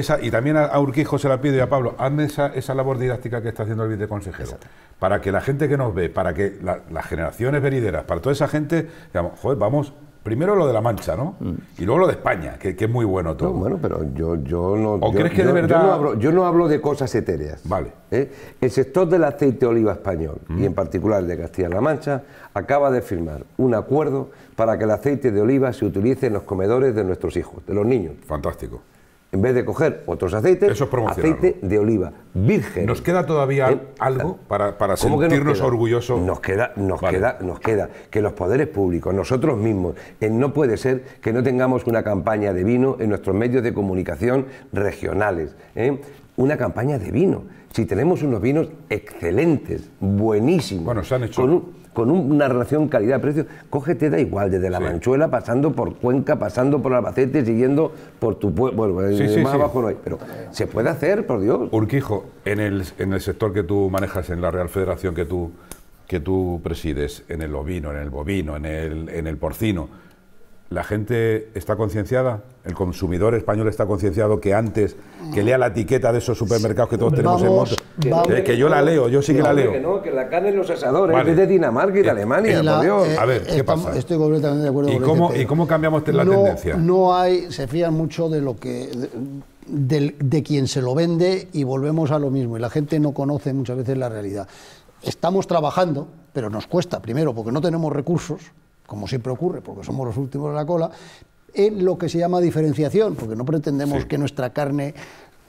esa, y también a Urquijo se la pido y a Pablo, hazme esa, labor didáctica que está haciendo el viceconsejero. Para que la gente que nos ve, para que las generaciones venideras, para toda esa gente, digamos, joder, vamos Primero lo de la Mancha, ¿no? Mm. Y luego lo de España, que, es muy bueno todo. bueno, pero yo, yo no. ¿O crees que de verdad.? Yo no, hablo, de cosas etéreas. Vale. ¿eh? El sector del aceite de oliva español, y mm. en particular el de Castilla-La Mancha, acaba de firmar un acuerdo para que el aceite de oliva se utilice en los comedores de nuestros hijos, de los niños. Fantástico en vez de coger otros aceites, aceite de oliva virgen. ¿Nos queda todavía ¿Eh? algo ah, para, sentirnos orgullosos? Nos queda, nos, queda, nos queda que los poderes públicos, nosotros mismos, eh, no puede ser que no tengamos una campaña de vino en nuestros medios de comunicación regionales, ¿eh? una campaña de vino si tenemos unos vinos excelentes, buenísimos, con, una relación calidad-precio, cógete da igual, desde la Manchuela, pasando por Cuenca, pasando por Albacete, siguiendo por tu pueblo, bueno, eh, más abajo no hay, pero se puede hacer, por Dios. Urquijo, en el, sector que tú manejas, en la Real Federación que tú, que tú presides, en el ovino, en el bovino, en el, en el porcino, la gente está concienciada, el consumidor español está concienciado que antes que lea la etiqueta de esos supermercados que todos tenemos en eh, Que, yo la leo, yo sí que la leo. Que no, que la carne en los asadores de Dinamarca y de eh, Alemania, por Dios. Eh, a ver, ¿qué Estoy completamente de acuerdo con cómo, ¿Y cómo cambiamos este- la tendencia? No hay, se fían mucho de lo que. de quien se lo vende y volvemos a lo mismo. Y la gente no conoce muchas veces la realidad. Estamos trabajando, pero nos cuesta, primero, porque no tenemos recursos, como siempre ocurre, porque somos los últimos de la cola, en lo que se llama diferenciación, porque no pretendemos que nuestra carne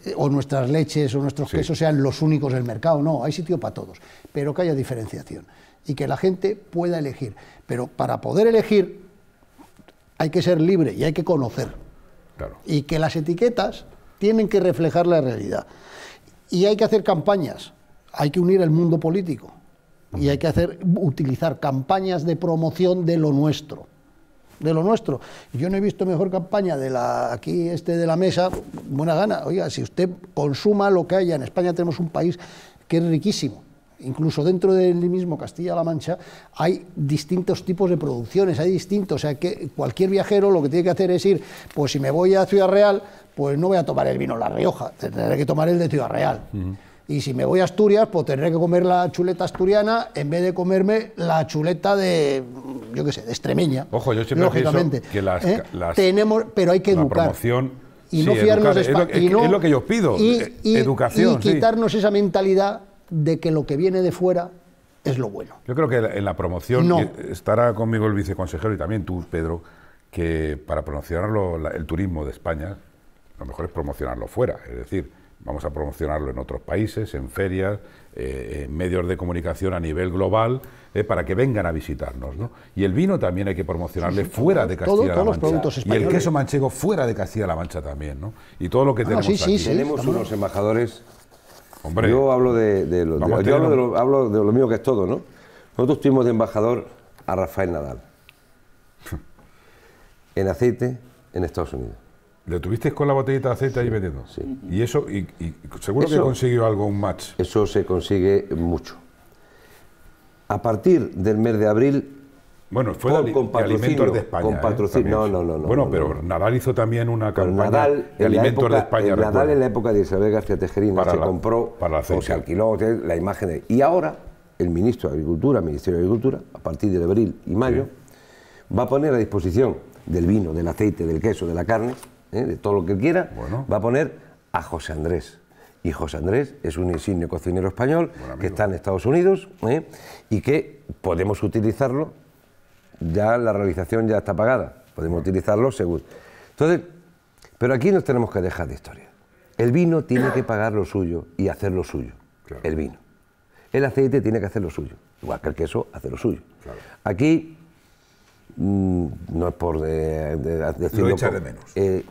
eh, o nuestras leches o nuestros quesos sean los únicos del mercado, no, hay sitio para todos, pero que haya diferenciación y que la gente pueda elegir. Pero para poder elegir hay que ser libre y hay que conocer. Y que las etiquetas tienen que reflejar la realidad. Y hay que hacer campañas, hay que unir el mundo político y hay que hacer, utilizar campañas de promoción de lo nuestro de lo nuestro. Yo no he visto mejor campaña de la aquí este de la mesa, buena gana. Oiga, si usted consuma lo que haya, en España tenemos un país que es riquísimo. Incluso dentro del mismo Castilla-La Mancha hay distintos tipos de producciones, hay distintos, o sea que cualquier viajero lo que tiene que hacer es ir, pues si me voy a Ciudad Real, pues no voy a tomar el vino La Rioja, tendré que tomar el de Ciudad Real. Y si me voy a Asturias, pues tendré que comer la chuleta asturiana en vez de comerme la chuleta de, mm, yo qué sé, de extremeña. Ojo, yo siempre lógicamente. que ¿eh? las, tenemos, pero hay que la y no fiarnos de es, lo, lo que yo pido, eh, y, educación. Y quitarnos esa mentalidad de que lo que viene de fuera es lo bueno. Yo creo que en la promoción eh, estará conmigo el viceconsejero y también tú, Pedro, que para promocionarlo el turismo de España, lo mejor es promocionarlo fuera. Es decir, Vamos a promocionarlo en otros países, en ferias, eh, en medios de comunicación a nivel global, eh, para que vengan a visitarnos. ¿no? Y el vino también hay que promocionarle fuera de Castilla-La Mancha. y el queso manchego fuera de Castilla-La Mancha también. ¿no? Y todo lo que ah, tenemos sí, aquí. tenemos unos embajadores. Hombre, yo hablo de, lo, lo, hablo de lo mío que es todo, ¿no? Nosotros tuvimos de embajador a Rafael Nadal en aceite en Estados Unidos. Le tuviste con la botellita de aceite ahí metiendo? Sí. Y eso, y, seguro que consiguió algo, un match. Eso se consigue mucho. A partir del mes de abril. Bueno, fue con, de, de España. ¿eh? no, no, no, Bueno, pero Nadal hizo también una campaña Nadal, de de España. Nadal en la época de Isabel García Tejerina se compró para la o se alquiló la imagen. y ahora el ministro de Agricultura, Ministerio de Agricultura, a partir de abril y mayo, va a poner a disposición del vino, del aceite, del queso, de la carne, ¿eh? de todo lo que quiera, va a poner a José Andrés. Y José Andrés es un insignio cocinero español que está en Estados Unidos ¿eh? y que podemos utilizarlo, ya la realización ya está pagada, podemos utilizarlo según. Entonces, pero aquí nos tenemos que dejar de historia. El vino tiene que pagar lo suyo y hacer lo suyo, el vino. El aceite tiene que hacer lo suyo, igual que el queso hace lo suyo. Aquí mm, no es por de, decirlo. menos. Eh,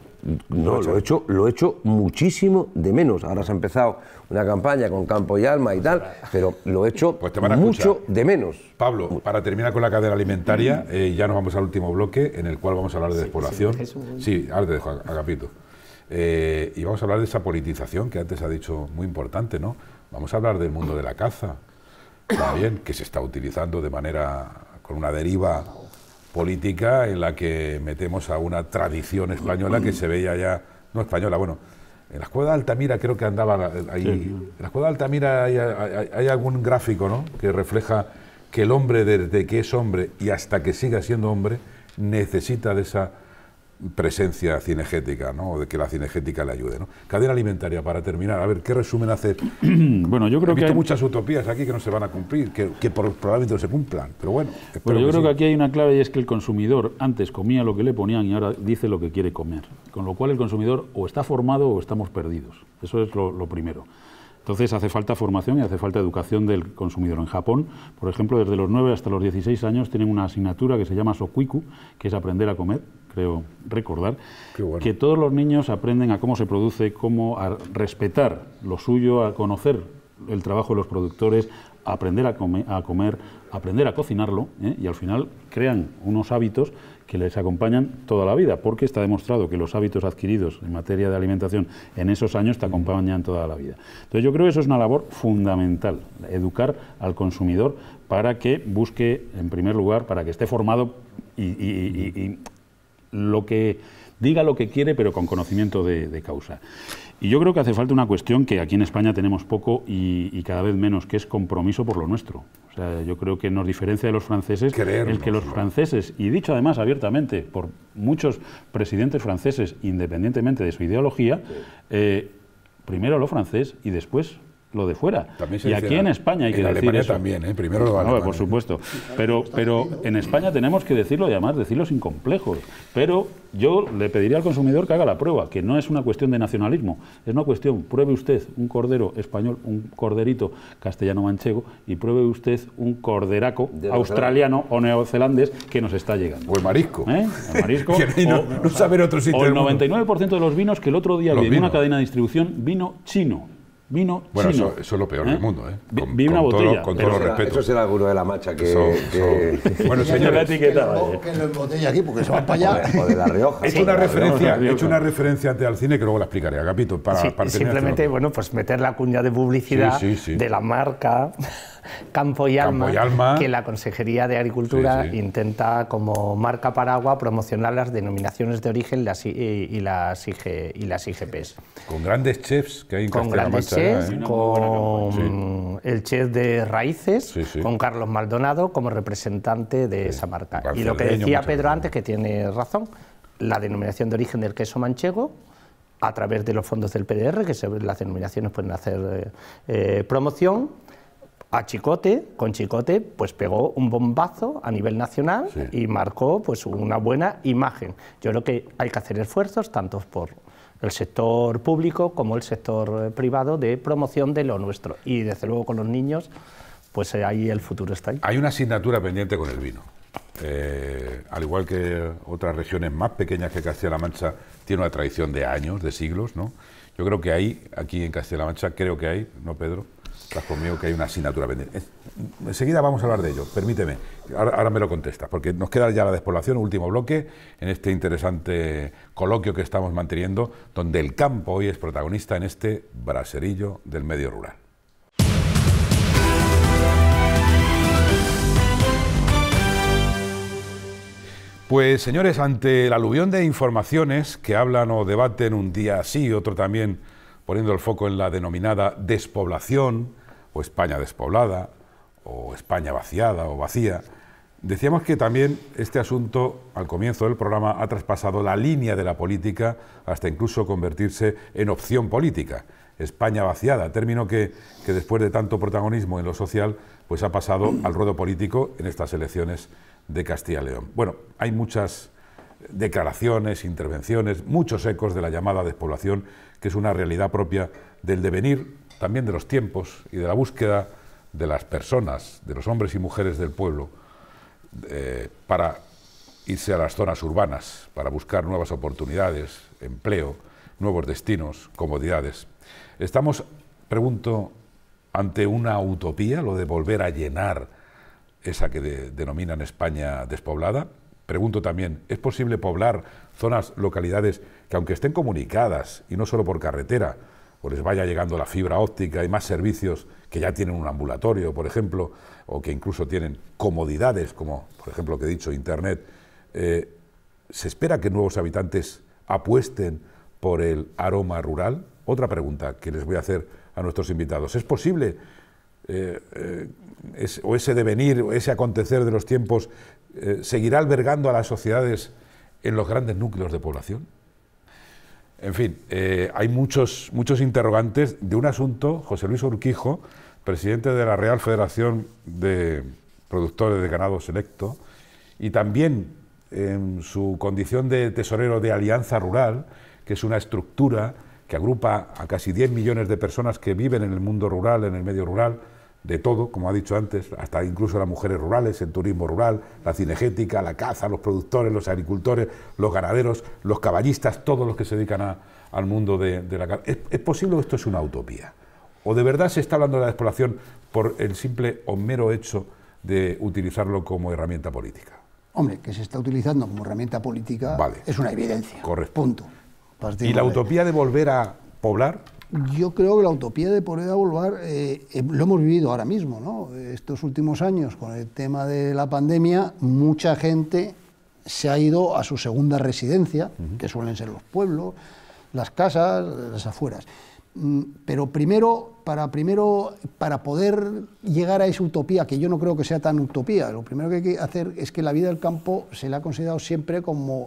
no, lo, he, hecho, lo he hecho muchísimo de menos. Ahora se ha empezado una campaña con Campo y Alma y pues tal, pero lo he hecho pues mucho de menos. Pablo, para terminar con la cadena alimentaria, mm. eh, ya nos vamos al último bloque en el cual vamos a hablar de despoblación. Sí, ahora te dejo, eh, y vamos a hablar de esa politización que antes ha dicho muy importante, ¿no? Vamos a hablar del mundo de la caza, también, que se está utilizando de manera con una deriva política en la que metemos a una tradición española que se veía ya, no española, bueno, en la escuela de Altamira creo que andaba ahí, en la escuela de Altamira hay, hay, algún gráfico ¿no? que refleja que el hombre desde que es hombre y hasta que siga siendo hombre necesita de esa presencia cinegética, ¿no? de que la cinegética le ayude. ¿no? Cadena alimentaria, para terminar, a ver, ¿qué resumen hace? bueno, yo creo que hay... muchas utopías aquí que no se van a cumplir, que, por, probablemente no se cumplan, pero bueno. Pero yo creo que aquí hay una clave y es que el consumidor antes comía lo que le ponían y ahora dice lo que quiere comer, con lo cual el consumidor o está formado o estamos perdidos, eso es lo primero. Entonces hace falta formación y hace falta educación del consumidor. En Japón, por ejemplo, desde los 9 hasta los 16 años tienen una asignatura que se llama Sokuiku, que es aprender a comer, creo recordar, que todos los niños aprenden a cómo se produce, cómo a respetar lo suyo, a conocer el trabajo de los productores, aprender a, a comer, aprender a cocinarlo, ¿eh? y al final crean unos hábitos que les acompañan toda la vida, porque está demostrado que los hábitos adquiridos en materia de alimentación en esos años te acompañan toda la vida. Entonces yo creo que eso es una labor fundamental, educar al consumidor para que busque, en primer lugar, para que esté formado y, lo que diga lo que quiere, pero con conocimiento de causa. Y yo creo que hace falta una cuestión que aquí en España tenemos poco y, cada vez menos, que es compromiso por lo nuestro. O sea, yo creo que nos diferencia de los franceses el que los franceses, y dicho además abiertamente por muchos presidentes franceses, independientemente de su ideología, eh, primero lo francés y después lo de fuera. y aquí en España hay en que Alemania también, ¿eh? primero lo no, Por supuesto. Pero, pero en España tenemos que decirlo y además decirlo sin complejos. Pero yo le pediría al consumidor que haga la prueba, que no es una cuestión de nacionalismo, es una cuestión, pruebe usted un cordero español, un corderito castellano-manchego y pruebe usted un corderaco australiano o neozelandés que nos está llegando. O el marisco. ¿Eh? El marisco. o, el 99% de los vinos que el otro día vi en una cadena de distribución vino chino vino bueno, Eso, eso, es lo peor del ¿Eh? mundo, ¿eh? Con, Vi una con botella. Todo, con todo respeto. Eso será alguno de la macha que... que... Bueno, señor. Que, No que lo embotella aquí, porque se va para allá. O de La Rioja. He hecho una, referencia, he hecho una referencia al cine que luego la explicaré, Capito. para, sí, para este Simplemente, bueno, pues meter la cuña de publicidad de la marca Campo y, Alma, que la Consejería de Agricultura intenta como marca paraguas promocionar las denominaciones de origen eh, y, las y, las, IGPs. Con grandes chefs que hay en Con grandes ¿eh? chefs, con el chef de Raíces, con Carlos Maldonado como representante de esa marca. Y lo que decía Pedro antes, que tiene razón, la denominación de origen del queso manchego a través de los fondos del PDR, que las denominaciones pueden hacer eh, promoción, a Chicote, con Chicote, pues pegó un bombazo a nivel nacional y marcó pues una buena imagen. Yo creo que hay que hacer esfuerzos tanto por el sector público como el sector eh, privado de promoción de lo nuestro. Y desde luego con los niños, pues eh, ahí el futuro está ahí. Hay una asignatura pendiente con el vino. Eh, al igual que otras regiones más pequeñas que Castilla-La Mancha, tiene una tradición de años, de siglos, ¿no? Yo creo que hay aquí en Castilla-La Mancha, creo que hay, ¿no, Pedro? Estás conmigo que hay una asignatura pendiente. Enseguida vamos a hablar de ello, permíteme. Ahora, me lo contesta, porque nos queda ya la despoblación, último bloque, en este interesante coloquio que estamos manteniendo, donde el campo hoy es protagonista en este braserillo del medio rural. Pues señores, ante el aluvión de informaciones que hablan o debaten un día así y otro también, poniendo el foco en la denominada despoblación, o España despoblada, o España vaciada o vacía. Decíamos que también este asunto, al comienzo del programa, ha traspasado la línea de la política hasta incluso convertirse en opción política. España vaciada, término que, después de tanto protagonismo en lo social, pues ha pasado al ruedo político en estas elecciones de Castilla y León. Bueno, hay muchas declaraciones, intervenciones, muchos ecos de la llamada despoblación, que es una realidad propia del devenir también de los tiempos y de la búsqueda de las personas, de los hombres y mujeres del pueblo, eh, para irse a las zonas urbanas, para buscar nuevas oportunidades, empleo, nuevos destinos, comodidades. Estamos, pregunto, ante una utopía, lo de volver a llenar esa que denominan España despoblada. Pregunto también, ¿es posible poblar zonas, localidades que aunque estén comunicadas, y no solo por carretera, o pues les vaya llegando la fibra óptica y más servicios que ya tienen un ambulatorio, por ejemplo, o que incluso tienen comodidades, como por ejemplo que he dicho, Internet, eh, ¿se espera que nuevos habitantes apuesten por el aroma rural? Otra pregunta que les voy a hacer a nuestros invitados. ¿Es posible eh, eh, o ese devenir, o ese acontecer de los tiempos, seguirá albergando a las sociedades en los grandes núcleos de población? En fin, eh, hay muchos, muchos interrogantes de un asunto, José Luis Urquijo, presidente de la Real Federación de Productores de Ganado Selecto, y también en su condición de tesorero de Alianza Rural, que es una estructura que agrupa a casi 10 millones de personas que viven en el mundo rural, en el medio rural, de todo, como ha dicho antes, hasta incluso las mujeres rurales, el turismo rural, la cinegética, la caza, los productores, los agricultores, los ganaderos, los caballistas, todos los que se dedican al mundo de, la caza. ¿Es, posible que esto es una utopía? ¿O de verdad se está hablando de la exploración por el simple o mero hecho de utilizarlo como herramienta política? Hombre, que se está utilizando como herramienta política es una evidencia. Correcto. ¿Y la utopía de volver a poblar? Yo creo que la utopía de poder Bolvar eh, eh, lo hemos vivido ahora mismo, ¿no? Estos últimos años, con el tema de la pandemia, mucha gente se ha ido a su segunda residencia, que suelen ser los pueblos, las casas, las afueras. Mm, pero primero, para, primero, para poder llegar a esa utopía, que yo no creo que sea tan utopía, lo primero que hay que hacer es que la vida del campo se la ha considerado siempre como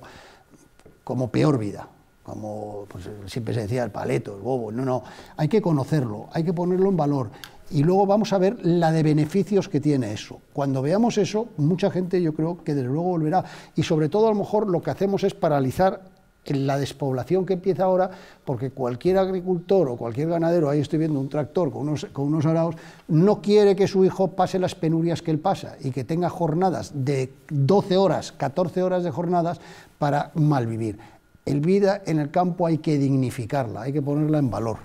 peor vida como pues, siempre se decía, el paleto, el bobo. No, no, hay que conocerlo, hay que ponerlo en valor. Y luego vamos a ver la de beneficios que tiene eso. Cuando veamos eso, mucha gente yo creo que desde luego volverá. Y sobre todo a lo mejor lo que hacemos es paralizar la despoblación que empieza ahora, porque cualquier agricultor o cualquier ganadero, ahí estoy viendo un tractor con unos, con unos araos, no quiere que su hijo pase las penurias que él pasa y que tenga jornadas de 12 horas, 14 horas de jornadas para malvivir el vida en el campo hay que dignificarla, hay que ponerla en valor.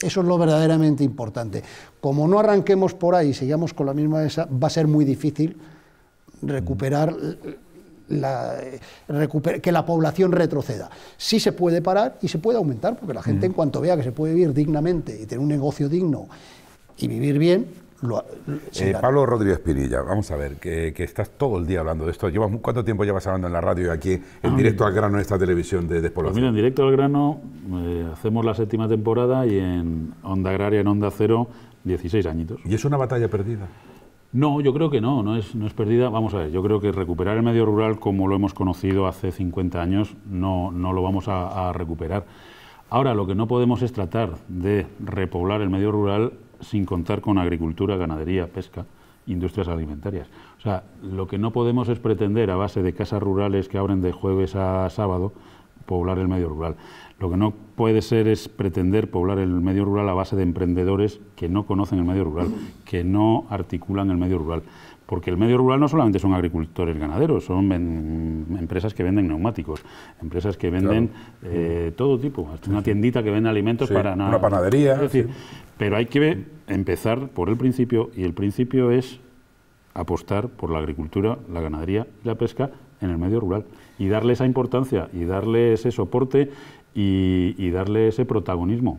Eso es lo verdaderamente importante. Como no arranquemos por ahí, y sigamos con la misma esa, va a ser muy difícil recuperar que la población retroceda. Sí se puede parar y se puede aumentar, porque la gente en cuanto vea que se puede vivir dignamente y tener un negocio digno y vivir bien, eh, Pablo Rodríguez Pirilla, vamos a ver, que, estás todo el día hablando de esto. ¿Llevas, ¿Cuánto tiempo llevas hablando en la radio y aquí en ah, directo al grano en esta televisión de pues Despoblación? mira, en directo al grano eh, hacemos la séptima temporada y en Onda Agraria, en Onda Cero, 16 añitos. ¿Y es una batalla perdida? No, yo creo que no, no es, no es perdida. Vamos a ver, yo creo que recuperar el medio rural como lo hemos conocido hace 50 años no, no lo vamos a, a recuperar. Ahora, lo que no podemos es tratar de repoblar el medio rural sin contar con agricultura, ganadería, pesca, industrias alimentarias. O sea, lo que no podemos es pretender a base de casas rurales que abren de jueves a sábado poblar el medio rural. Lo que no puede ser es pretender poblar el medio rural a base de emprendedores que no conocen el medio rural, que no articulan el medio rural porque el medio rural no solamente son agricultores ganaderos, son empresas que venden neumáticos, empresas que venden eh, mm. todo tipo, hasta una tiendita que vende alimentos para nada. Una panadería. Es decir, pero hay que empezar por el principio y el principio es apostar por la agricultura, la ganadería y la pesca en el medio rural y darle esa importancia y darle ese soporte y, y darle ese protagonismo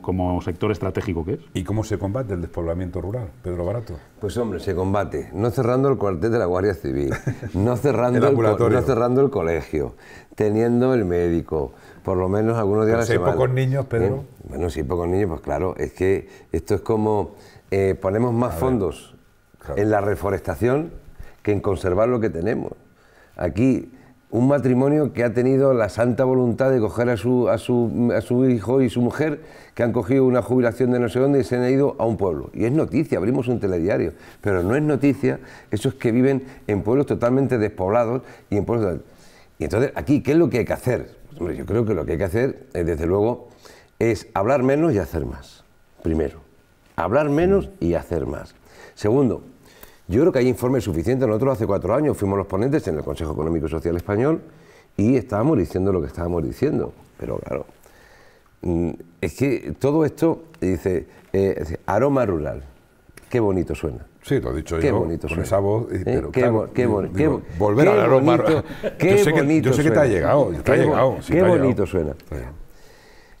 como, sector estratégico que es. ¿Y cómo se combate el despoblamiento rural, Pedro Barato? Pues hombre, se combate no cerrando el cuartel de la Guardia Civil, no cerrando, el, no cerrando el colegio, teniendo el médico, por lo menos algunos días hay pocos niños, Pedro? ¿Eh? Bueno, si hay pocos niños, pues claro, es que esto es como eh, ponemos más fondos en la reforestación que en conservar lo que tenemos. Aquí un matrimonio que ha tenido la santa voluntad de coger a su, a su hijo y su mujer, que han cogido una jubilación de no sé dónde y se han ido a un pueblo. Y es noticia, abrimos un telediario, pero no es noticia Eso es que viven en pueblos totalmente despoblados y en pueblos... Y entonces, aquí, ¿qué es lo que hay que hacer? Pues, yo creo que lo que hay que hacer, eh, desde luego, es hablar menos y hacer más, primero. Hablar menos y hacer más. Segundo, yo creo que hay informes suficientes. Nosotros hace cuatro años fuimos los ponentes en el Consejo Económico y Social Español y estábamos diciendo lo que estábamos diciendo. Pero claro, mm, es que todo esto eh, dice aroma rural. Qué bonito suena. Sí, lo he dicho yo. Qué bonito con esa voz. qué, volver al aroma. rural. qué bonito que, yo sé que te ha llegado. Te ha llegado qué bonito suena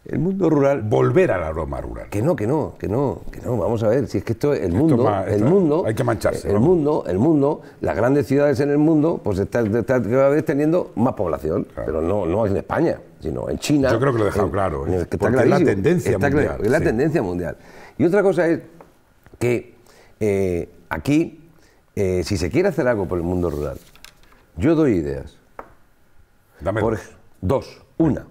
el mundo rural. Volver a la roma rural. Que no, que no, que no, que no. Vamos a ver, si es que esto, el mundo, el mundo. Hay que mancharse. Eh, el mundo, el mundo, las grandes ciudades en el mundo, pues están está cada vez teniendo más población, pero no, no en España, sino en China. Yo creo que lo he dejado eh, claro. ¿eh? porque es la tendencia mundial. es la tendencia mundial. Y otra cosa es que aquí, si se quiere hacer algo por el mundo rural, yo doy ideas. Dame por, dos. Una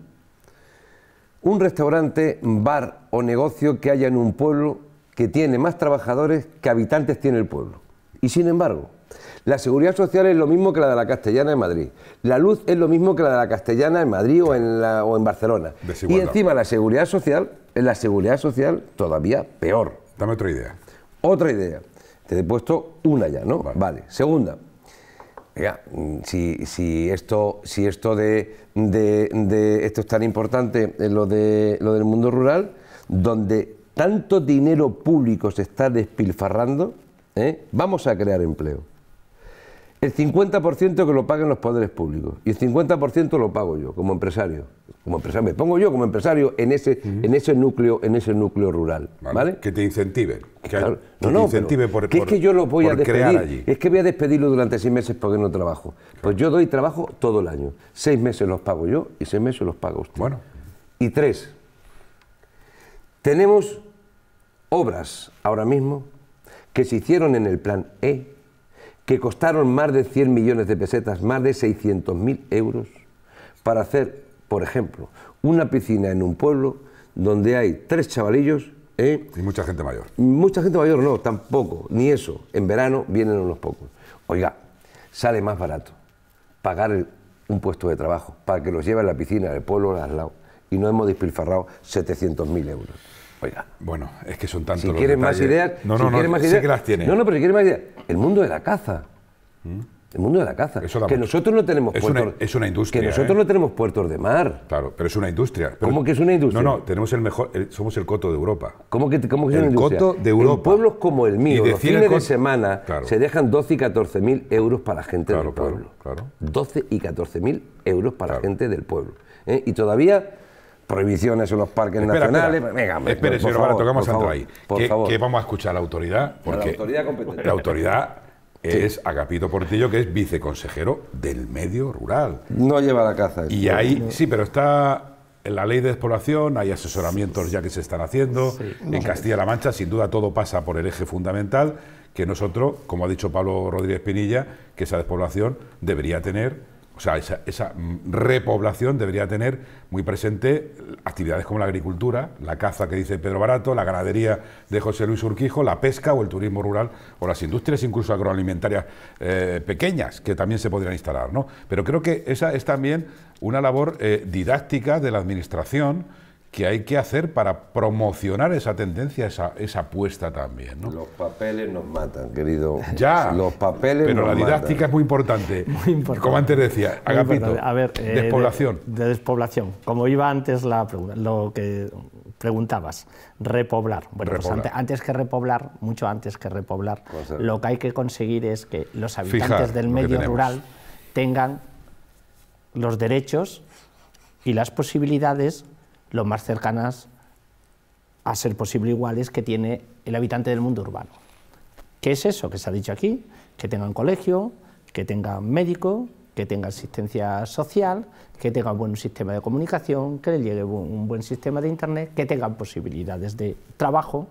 un restaurante, bar o negocio que haya en un pueblo que tiene más trabajadores que habitantes tiene el pueblo. Y sin embargo, la seguridad social es lo mismo que la de la castellana en Madrid. La luz es lo mismo que la de la castellana en Madrid o en, la, o Barcelona. Y encima la seguridad social es eh, la seguridad social todavía peor. Dame otra idea. Otra idea. Te he puesto una ya, ¿no? Vale. Segunda. Mira, mm, si, esto, si esto de, de, esto es tan importante, eh, lo, de, lo del mundo rural, donde tanto dinero público se está despilfarrando, ¿eh? vamos a crear empleo. El 50% que lo paguen los poderes públicos y el 50% lo pago yo como empresario. Como empresario me pongo yo como empresario en ese en ese núcleo en ese núcleo rural, ¿vale? Que te incentive. Que, no, te incentive por, que es que yo lo voy a despedir. Es que voy a despedirlo durante seis meses porque no trabajo. Pues yo doy trabajo todo el año. Seis meses los pago yo y seis meses los paga usted. Bueno. Y tres. Tenemos obras ahora mismo que se hicieron en el plan E que costaron más de 100 millones de pesetas, más de 600.000 euros, para hacer, por ejemplo, una piscina en un pueblo donde hay tres chavalillos. ¿eh? Y mucha gente mayor. Mucha gente mayor no, tampoco, ni eso. En verano vienen unos pocos. Oiga, sale más barato pagar un puesto de trabajo para que los lleve a la piscina del pueblo al lado y no hemos despilfarrado 700.000 euros. Oiga. Bueno, es que son tantos. Si más ideas, no, no, no, más ideas, las tiene. No, no, pero si más ideas, el mundo de la caza. ¿Mm? El mundo de la caza. que nosotros no tenemos puertos. Una, es una industria. Que nosotros ¿eh? no tenemos puertos de mar. Claro, pero es una industria. ¿Cómo que es una industria? No, no, tenemos el mejor. somos el coto de Europa. ¿Cómo que, cómo es una industria? El coto de Europa. En pueblos como el mío, los fines de semana, se dejan 12 y 14 mil euros para la gente del pueblo. Claro, 12 y 14 mil euros para la gente del pueblo. ¿eh? Y todavía prohibiciones en los parques nacionales. Venga, por, favor, tocamos a ahí. Por vamos a escuchar a la autoridad, porque la autoridad competente. La autoridad es Agapito Portillo, que es viceconsejero del medio rural. No lleva la caza. Y este ahí, sí, pero está en la ley de despoblación, hay asesoramientos ya que se están haciendo. En Castilla-La Mancha, sin duda, todo pasa por el eje fundamental que nosotros, como ha dicho Pablo Rodríguez Pinilla, que esa despoblación debería tener o sea, esa, repoblación debería tener muy presente actividades como la agricultura, la caza que dice Pedro Barato, la ganadería de José Luis Urquijo, la pesca o el turismo rural o las industrias incluso agroalimentarias eh, pequeñas que también se podrían instalar. ¿no? Pero creo que esa es también una labor eh, didáctica de la Administración que hay que hacer para promocionar esa tendencia, esa, apuesta también. Los papeles nos matan, querido. Ya. Los papeles Pero la didáctica es muy importante. Como antes decía, Agapito, A ver, eh, despoblación. De, despoblación. Como iba antes lo que preguntabas, repoblar. Bueno, Pues antes que repoblar, mucho antes que repoblar, lo que hay que conseguir es que los habitantes del medio rural tengan los derechos y las posibilidades los más cercanas a ser posible iguales que tiene el habitante del mundo urbano. ¿Qué es eso que se ha dicho aquí? Que tengan colegio, que tengan médico, que tenga asistencia social, que tenga un buen sistema de comunicación, que le llegue un buen sistema de Internet, que tengan posibilidades de trabajo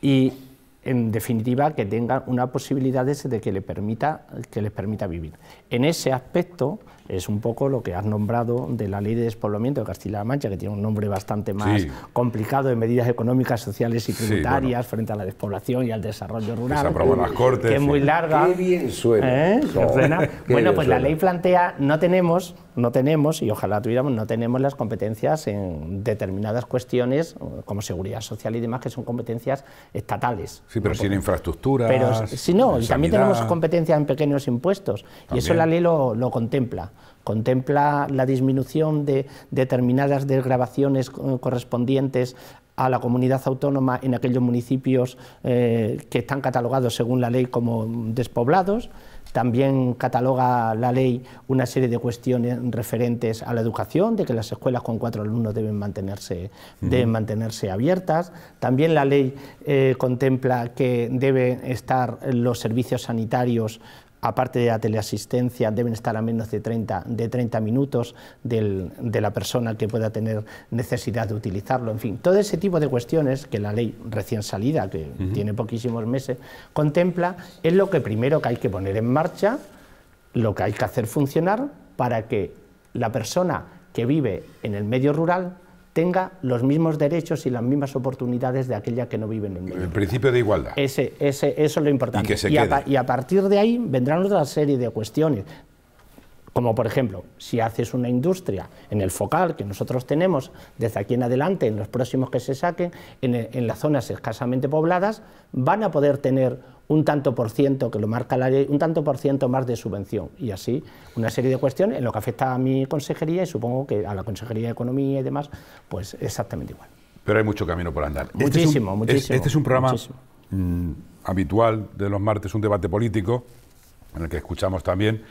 y, en definitiva, que tengan una posibilidad de que, le permita, que les permita vivir. En ese aspecto, es un poco lo que has nombrado de la ley de despoblamiento de Castilla-La Mancha, que tiene un nombre bastante más complicado de medidas económicas, sociales y tributarias frente a la despoblación y al desarrollo rural. Que, es muy larga. bien suena. ¿Eh? bueno, pues la ley plantea, no tenemos, no tenemos, y ojalá tuviéramos, no tenemos las competencias en determinadas cuestiones, como seguridad social y demás, que son competencias estatales. Sí, pero sin infraestructura. Pero si no, y también tenemos competencias en pequeños impuestos, y eso la ley lo, lo contempla contempla la disminución de determinadas desgrabaciones correspondientes a la comunidad autónoma en aquellos municipios eh, que están catalogados según la ley como despoblados. También cataloga la ley una serie de cuestiones referentes a la educación, de que las escuelas con cuatro alumnos deben mantenerse, abiertas. También la ley eh, contempla que deben estar los servicios sanitarios aparte de la teleasistencia, deben estar a menos de 30, de 30 minutos de la persona que pueda tener necesidad de utilizarlo. En fin, todo ese tipo de cuestiones que la ley recién salida, que tiene poquísimos meses, contempla, es lo que primero que hay que poner en marcha, lo que hay que hacer funcionar para que la persona que vive en el medio rural tenga los mismos derechos y las mismas oportunidades de aquella que no vive en el El principio de igualdad. Ese, ese, eso es lo importante. Y, que se a, y, a, partir de ahí vendrán otra serie de cuestiones, como por ejemplo, si haces una industria en el focal que nosotros tenemos desde aquí en adelante, en los próximos que se saquen, en, las zonas escasamente pobladas, van a poder tener un tanto por ciento que lo marca la ley, un tanto por ciento más de subvención y así una serie de cuestiones en lo que afecta a mi consejería y supongo que a la consejería de economía y demás, pues exactamente igual. Pero hay mucho camino por andar. Este muchísimo, muchísimo. Este es un programa mm, habitual de los martes, un debate político en el que escuchamos también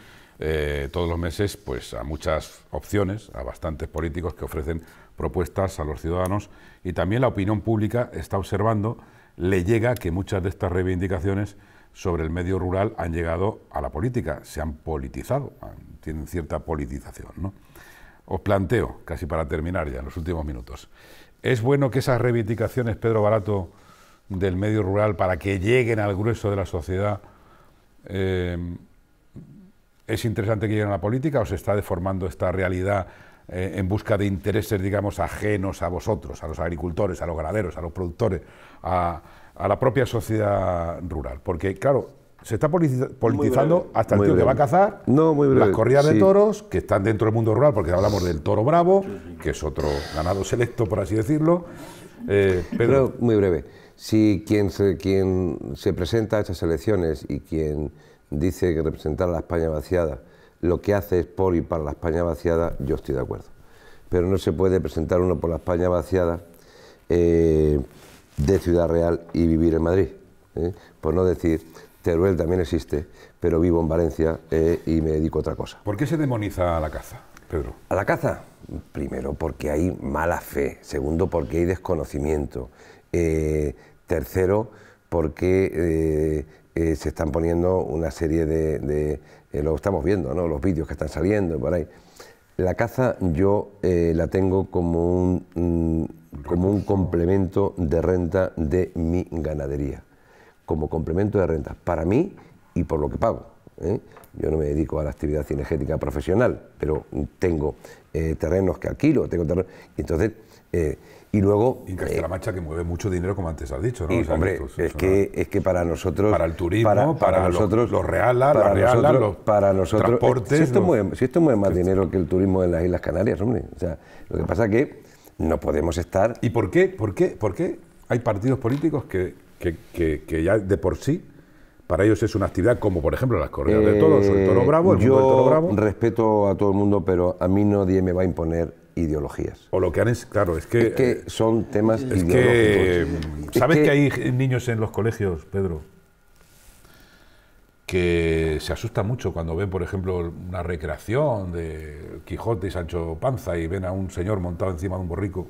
eh, todos los meses pues, a muchas opciones, a bastantes políticos que ofrecen propuestas a los ciudadanos y también la opinión pública está observando, le llega que muchas de estas reivindicaciones sobre el medio rural han llegado a la política, se han politizado, tienen cierta politización. ¿no? Os planteo, casi para terminar ya, en los últimos minutos, ¿es bueno que esas reivindicaciones, Pedro Barato, del medio rural, para que lleguen al grueso de la sociedad, eh, ¿Es interesante que lleguen a la política o se está deformando esta realidad eh, en busca de intereses, digamos, ajenos a vosotros, a los agricultores, a los ganaderos, a los productores, a, la propia sociedad rural? Porque, claro, se está politizando hasta el tío que va a cazar, no, muy las corridas de toros, que están dentro del mundo rural, porque hablamos del toro bravo, que es otro ganado selecto, por así decirlo. Eh, Pero, muy breve. Si quien quien se presenta a estas elecciones y quien dice que representar a la España vaciada lo que hace es por y para la España vaciada, yo estoy de acuerdo. Pero no se puede presentar uno por la España vaciada eh, de Ciudad Real y vivir en Madrid. ¿eh? Por no decir, Teruel también existe, pero vivo en Valencia eh, y me dedico a otra cosa. ¿Por qué se demoniza a la caza, Pedro? A la caza, primero, porque hay mala fe. Segundo, porque hay desconocimiento. tercero, porque eh, se están poniendo una serie de, eh, lo estamos viendo, ¿no? los vídeos que están saliendo por ahí. La caza yo eh, la tengo como un, mm, como un complemento de renta de mi ganadería, como complemento de renta para mí y por lo que pago. Yo no me dedico a la actividad cinegética profesional, pero tengo terrenos que alquilo, tengo terrenos, entonces y luego. Y la eh, que mueve mucho dinero, como antes has dicho, ¿no? hombre, es, que, es que para nosotros. Para el turismo, para, nosotros. Los, reales para nosotros, los Si esto, mueve, más dinero que el turismo en las Islas Canarias, hombre. O sea, lo que pasa que no podemos estar. ¿Y por qué, por qué, por qué hay partidos políticos que, que, ya de por sí para ellos es una actividad como, por ejemplo, las corridas de todos soy eh, el toro bravo, yo respeto a todo el mundo, pero a mí nadie me va a imponer ideologías. O lo que han es, claro, es que... Eh, son temas Que, ¿Sabes que, hay niños en los colegios, Pedro? que se asusta mucho cuando ven, por ejemplo, una recreación de Quijote y Sancho Panza y ven a un señor montado encima de un borrico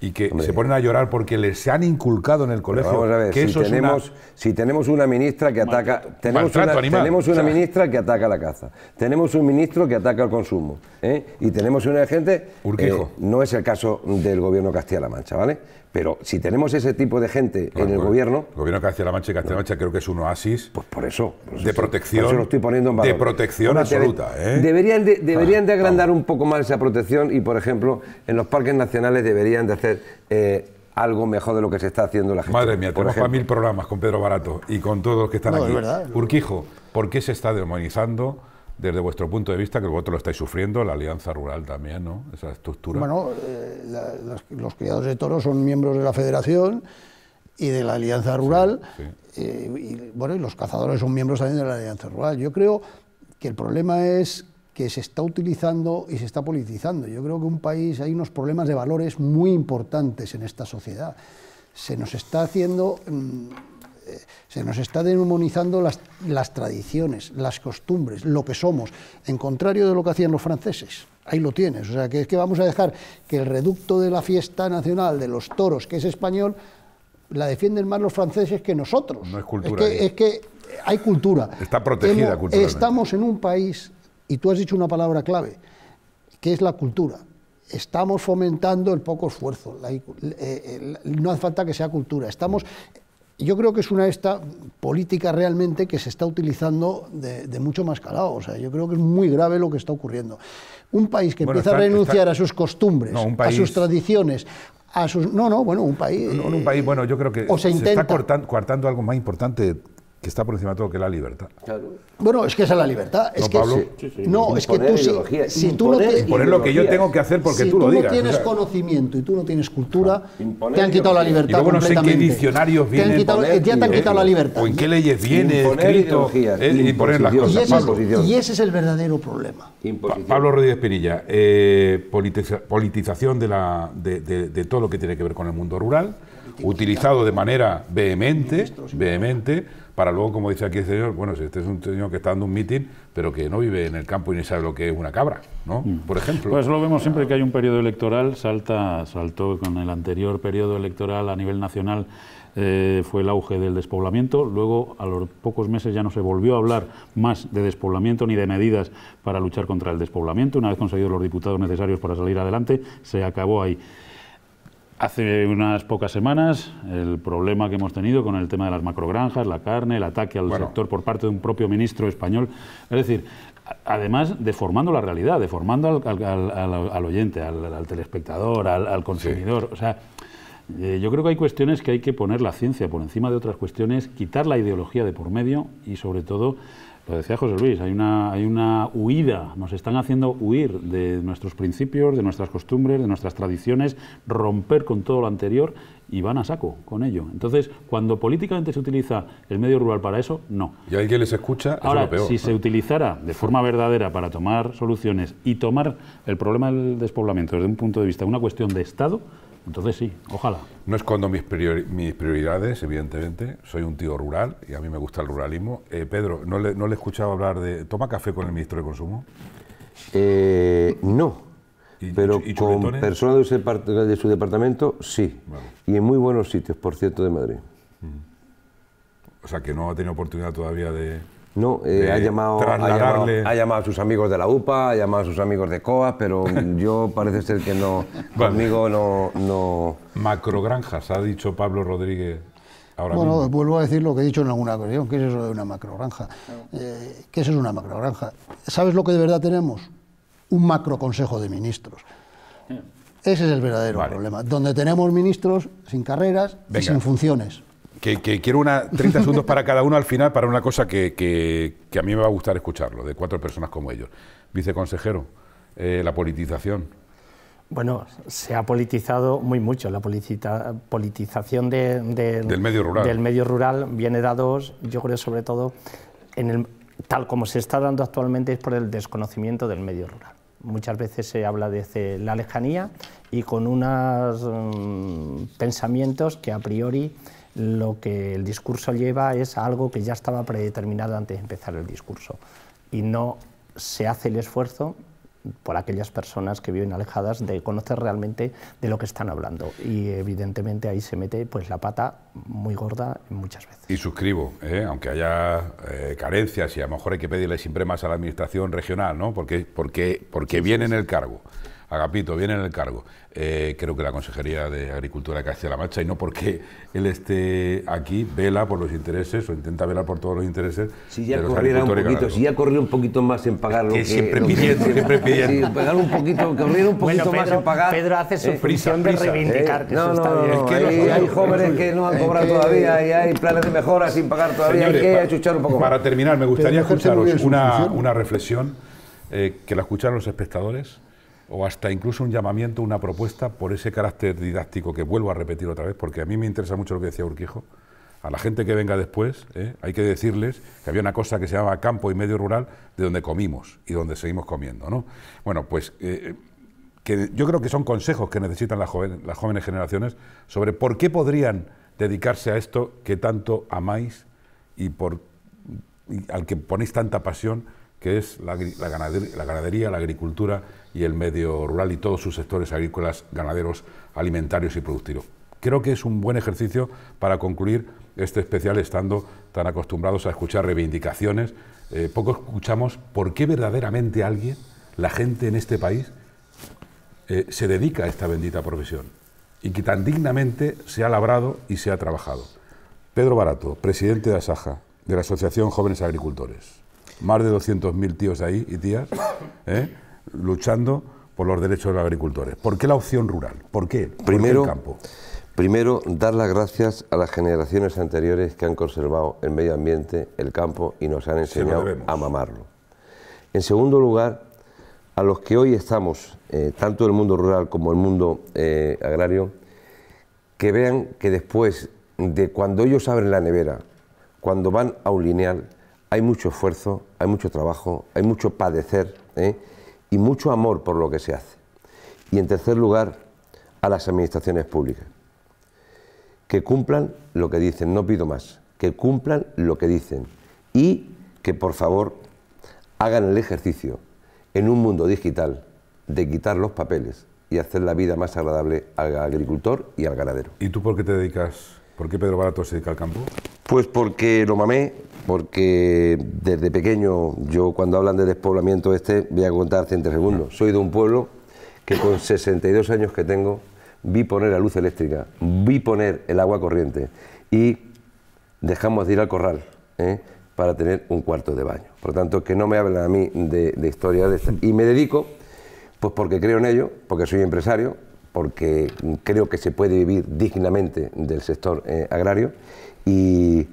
y que se ponen a llorar porque les han inculcado en el colegio. que si, tenemos, una... si tenemos una ministra que ataca. Tenemos una, tenemos una, ministra que ataca la caza. Tenemos un ministro que ataca el consumo. ¿eh? Y tenemos una gente. no es el caso del gobierno Castilla-La Mancha, ¿vale? Pero si tenemos ese tipo de gente en el pues, gobierno. El gobierno de Castilla-La Mancha y castilla Mancha creo que es un oasis. Pues por eso. de protección. Eso lo estoy poniendo en valor. De protección absoluta. ¿eh? Deberían, de, ah, deberían de agrandar un poco más esa protección y, por ejemplo, en los parques nacionales deberían de hacer. Eh, algo mejor de lo que se está haciendo la gente. Madre mía, tenemos para mil programas con Pedro Barato y con todos los que están aquí. Urquijo, ¿por qué se está demonizando desde vuestro punto de vista, que vosotros lo estáis sufriendo, la Alianza Rural también, ¿no? Esa estructura. Bueno, eh, los, criados de toros son miembros de la Federación y de la Alianza Rural, eh, y, bueno, y los cazadores son miembros también de la Alianza Rural. Yo creo que el problema es que se está utilizando y se está politizando. Yo creo que un país hay unos problemas de valores muy importantes en esta sociedad. Se nos está haciendo mm, se nos está demonizando las, las tradiciones, las costumbres, lo que somos, en contrario de lo que hacían los franceses. Ahí lo tienes, o sea, que es que vamos a dejar que el reducto de la fiesta nacional de los toros, que es español, la defienden más los franceses que nosotros. No es cultura. Es que, hay cultura. Está protegida cultura. Estamos en un país, y tú has dicho una palabra clave, que es la cultura. Estamos fomentando el poco esfuerzo. Eh, eh, no hace falta que sea cultura. Estamos yo creo que es una esta política realmente que se está utilizando de, mucho más calado. O sea, yo creo que es muy grave lo que está ocurriendo. Un país que empieza a renunciar a sus costumbres, a sus tradiciones, a sus... No, no, bueno, un país... un país, bueno, yo creo que se, se está cortando, cortando algo más importante que está por encima de todo, que es la libertad. Bueno, es que esa es la libertad. Es no, que, no, es que tú si, si tú no tienes... Imponer lo que yo tengo que hacer porque tú lo digas. tú no tienes conocimiento y tú no tienes cultura, ah, te han quitado la libertad y no sé en qué diccionarios vienen... Te ya te han quitado la eh, libertad. O en qué leyes viene escrito eh, y poner las cosas. Y ese, es, y ese es el verdadero problema. Pablo Rodríguez Pinilla, eh, politización de, la, de todo lo que tiene que ver con el mundo rural, utilizado de manera vehemente, vehemente para luego, como dice aquí el señor, bueno, si este es un señor que está dando un mitin, pero que no vive en el campo y ni sabe lo que es una cabra, ¿no? Mm. Por ejemplo. Pues lo vemos siempre que hay un periodo electoral, salta, saltó con el anterior periodo electoral a nivel nacional. Eh, fue el auge del despoblamiento. Luego, a los pocos meses, ya no se volvió a hablar más de despoblamiento ni de medidas para luchar contra el despoblamiento. Una vez conseguidos los diputados necesarios para salir adelante, se acabó ahí. Hace unas pocas semanas, el problema que hemos tenido con el tema de las macrogranjas, la carne, el ataque al sector por parte de un propio ministro español. Es decir, además deformando la realidad, deformando al, oyente, al, telespectador, al, consumidor. O sea, eh, yo creo que hay cuestiones que hay que poner la ciencia por encima de otras cuestiones, quitar la ideología de por medio y, sobre todo, lo decía José Luis, hay una, hay una huida, nos están haciendo huir de nuestros principios, de nuestras costumbres, de nuestras tradiciones, romper con todo lo anterior y van a saco con ello. Entonces, cuando políticamente se utiliza el medio rural para eso, no. Y alguien les escucha, Ahora, Si se utilizara de forma verdadera para tomar soluciones y tomar el problema del despoblamiento desde un punto de vista, una cuestión de Estado, entonces sí, ojalá. No escondo mis, mis, prioridades, evidentemente. Soy un tío rural y a mí me gusta el ruralismo. Eh, Pedro, ¿no le, ¿no le he escuchado hablar de... ¿Toma café con el ministro de Consumo? Eh, no, pero con personas de su, departamento, sí. Y en muy buenos sitios, por cierto, de Madrid. Mm. O sea, que no ha tenido oportunidad todavía de... No, eh, ha, llamado, ha, llamado, a sus amigos de la UPA, ha llamado a sus amigos de COA, pero yo parece ser que no, conmigo no, no... Macrogranjas, ha dicho Pablo Rodríguez Ahora bueno, vuelvo a decir lo que he dicho en alguna ocasión, ¿qué es eso de una macrogranja? Eh, ¿Qué es eso de una macrogranja? ¿Sabes lo que de verdad tenemos? un macro consejo de ministros. Ese es el verdadero problema, donde tenemos ministros sin carreras y sin funciones. Que, quiero una 30 segundos para cada uno al final, para una cosa que, que, a mí me va a gustar escucharlo, de cuatro personas como ellos. Viceconsejero, eh, la politización. Bueno, se ha politizado muy mucho. La politización del, medio rural. del medio rural viene dado, yo creo, sobre todo, en el, tal como se está dando actualmente, es por el desconocimiento del medio rural muchas veces se habla de la lejanía y con unos mm, pensamientos que a priori lo que el discurso lleva es algo que ya estaba predeterminado antes de empezar el discurso y no se hace el esfuerzo por aquellas personas que viven alejadas de conocer realmente de lo que están hablando. Y evidentemente ahí se mete pues la pata muy gorda muchas veces. Y suscribo, ¿eh? aunque haya eh, carencias y a lo mejor hay que pedirle siempre más a la administración regional, ¿no? Porque, porque, porque viene en el cargo. Agapito, viene en el cargo eh, creo que la Consejería de Agricultura de Castilla-La Mancha, y no porque él esté aquí, vela por los intereses o intenta velar por todos los intereses. Si ya, de corriera un poquito, si ya corrió un poquito más en pagar lo que, que siempre pidiendo, siempre pidiendo. pagar un poquito, un poquito Pedro, más en pagar. Pedro hace su eh, de eh. no, no, No, es que hay, jóvenes que no han cobrado todavía y hay planes de mejora sin pagar todavía. hay que achuchar un poco más. Para terminar, me gustaría escucharos una, una reflexión eh, que la escucharon los espectadores o hasta incluso un llamamiento, una propuesta por ese carácter didáctico que vuelvo a repetir otra vez, porque a mí me interesa mucho lo que decía Urquijo. A la gente que venga después, ¿eh? hay que decirles que había una cosa que se llamaba campo y medio rural, de donde comimos y donde seguimos comiendo. ¿no? Bueno, pues eh, que yo creo que son consejos que necesitan las, las jóvenes generaciones sobre por qué podrían dedicarse a esto que tanto amáis y, por, al que ponéis tanta pasión, que es la, la, ganadería, la agricultura y el medio rural y todos sus sectores agrícolas, ganaderos, alimentarios y productivos. Creo que es un buen ejercicio para concluir este especial estando tan acostumbrados a escuchar reivindicaciones. Eh, poco escuchamos por qué verdaderamente alguien, la gente en este país, eh, se dedica a esta bendita profesión y que tan dignamente se ha labrado y se ha trabajado. Pedro Barato, presidente de ASAJA, de la Asociación Jóvenes Agricultores. Más de 200.000 tíos ahí y tías. ¿eh? luchando por los derechos de los agricultores. ¿Por qué la opción rural? ¿Por qué? primero, el campo? primero, dar las gracias a las generaciones anteriores que han conservado el medio ambiente, el campo y nos han enseñado a mamarlo. En segundo lugar, a los que hoy estamos, eh, tanto el mundo rural como el mundo eh, agrario, que vean que después de cuando ellos abren la nevera, cuando van a un lineal, hay mucho esfuerzo, hay mucho trabajo, hay mucho padecer. ¿eh? y mucho amor por lo que se hace. Y en tercer lugar, a las administraciones públicas. Que cumplan lo que dicen, no pido más, que cumplan lo que dicen y que por favor hagan el ejercicio en un mundo digital de quitar los papeles y hacer la vida más agradable al agricultor y al ganadero. ¿Y tú por qué te dedicas? ¿Por qué Pedro Barato se dedica al campo? Pues porque lo mamé, porque desde pequeño, yo cuando hablan de despoblamiento este, voy a contar 100 segundos. Soy de un pueblo que con 62 años que tengo, vi poner la luz eléctrica, vi poner el agua corriente y dejamos de ir al corral ¿eh? para tener un cuarto de baño. Por lo tanto, que no me hablen a mí de, historia de esta Y me dedico, pues porque creo en ello, porque soy empresario, porque creo que se puede vivir dignamente del sector eh, agrario y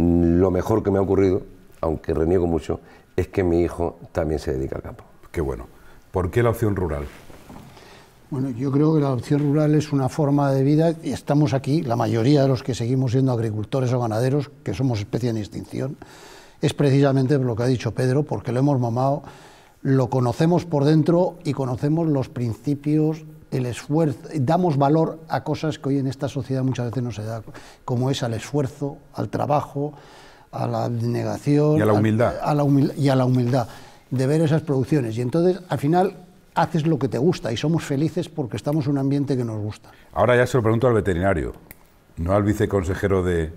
lo mejor que me ha ocurrido, aunque reniego mucho, es que mi hijo también se dedica al campo. Qué bueno. ¿Por qué la opción rural? Bueno, yo creo que la opción rural es una forma de vida y estamos aquí, la mayoría de los que seguimos siendo agricultores o ganaderos, que somos especie en extinción, es precisamente lo que ha dicho Pedro, porque lo hemos mamado, lo conocemos por dentro y conocemos los principios el esfuerzo, damos valor a cosas que hoy en esta sociedad muchas veces no se da, como es al esfuerzo, al trabajo, a la negación Y a la humildad. la y a la humildad de ver esas producciones. Y entonces, al final, haces lo que te gusta y somos felices porque estamos en un ambiente que nos gusta. Ahora ya se lo pregunto al veterinario, no al viceconsejero de,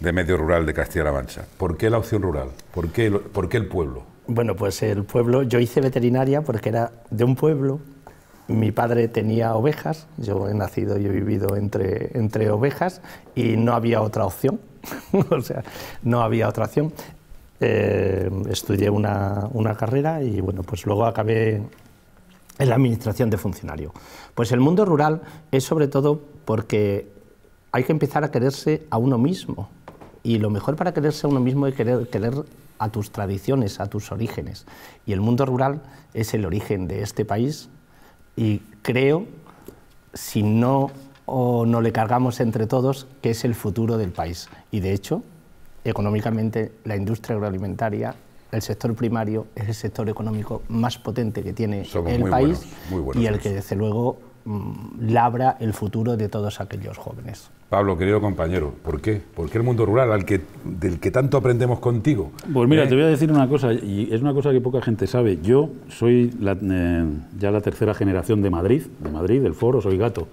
de Medio Rural de Castilla-La Mancha. ¿Por qué la opción rural? ¿Por qué el pueblo? Bueno, pues el pueblo, yo hice veterinaria porque era de un pueblo mi padre tenía ovejas, yo he nacido y he vivido entre, entre ovejas y no había otra opción, o sea, no había otra opción. Eh, estudié una, una, carrera y bueno, pues luego acabé en la administración de funcionario. Pues el mundo rural es sobre todo porque hay que empezar a quererse a uno mismo y lo mejor para quererse a uno mismo es querer, querer a tus tradiciones, a tus orígenes. Y el mundo rural es el origen de este país y creo, si no o no le cargamos entre todos, que es el futuro del país. Y de hecho, económicamente, la industria agroalimentaria, el sector primario, es el sector económico más potente que tiene el país y el que, desde luego, mm, labra el futuro de todos aquellos jóvenes. Pablo, querido compañero, ¿por qué? ¿Por qué el mundo rural, del que tanto aprendemos contigo? Pues mira, ¿Eh? te voy a decir una cosa, y es una cosa que poca gente sabe. Yo soy eh, ya la tercera generación de Madrid, de Madrid, del foro, soy gato,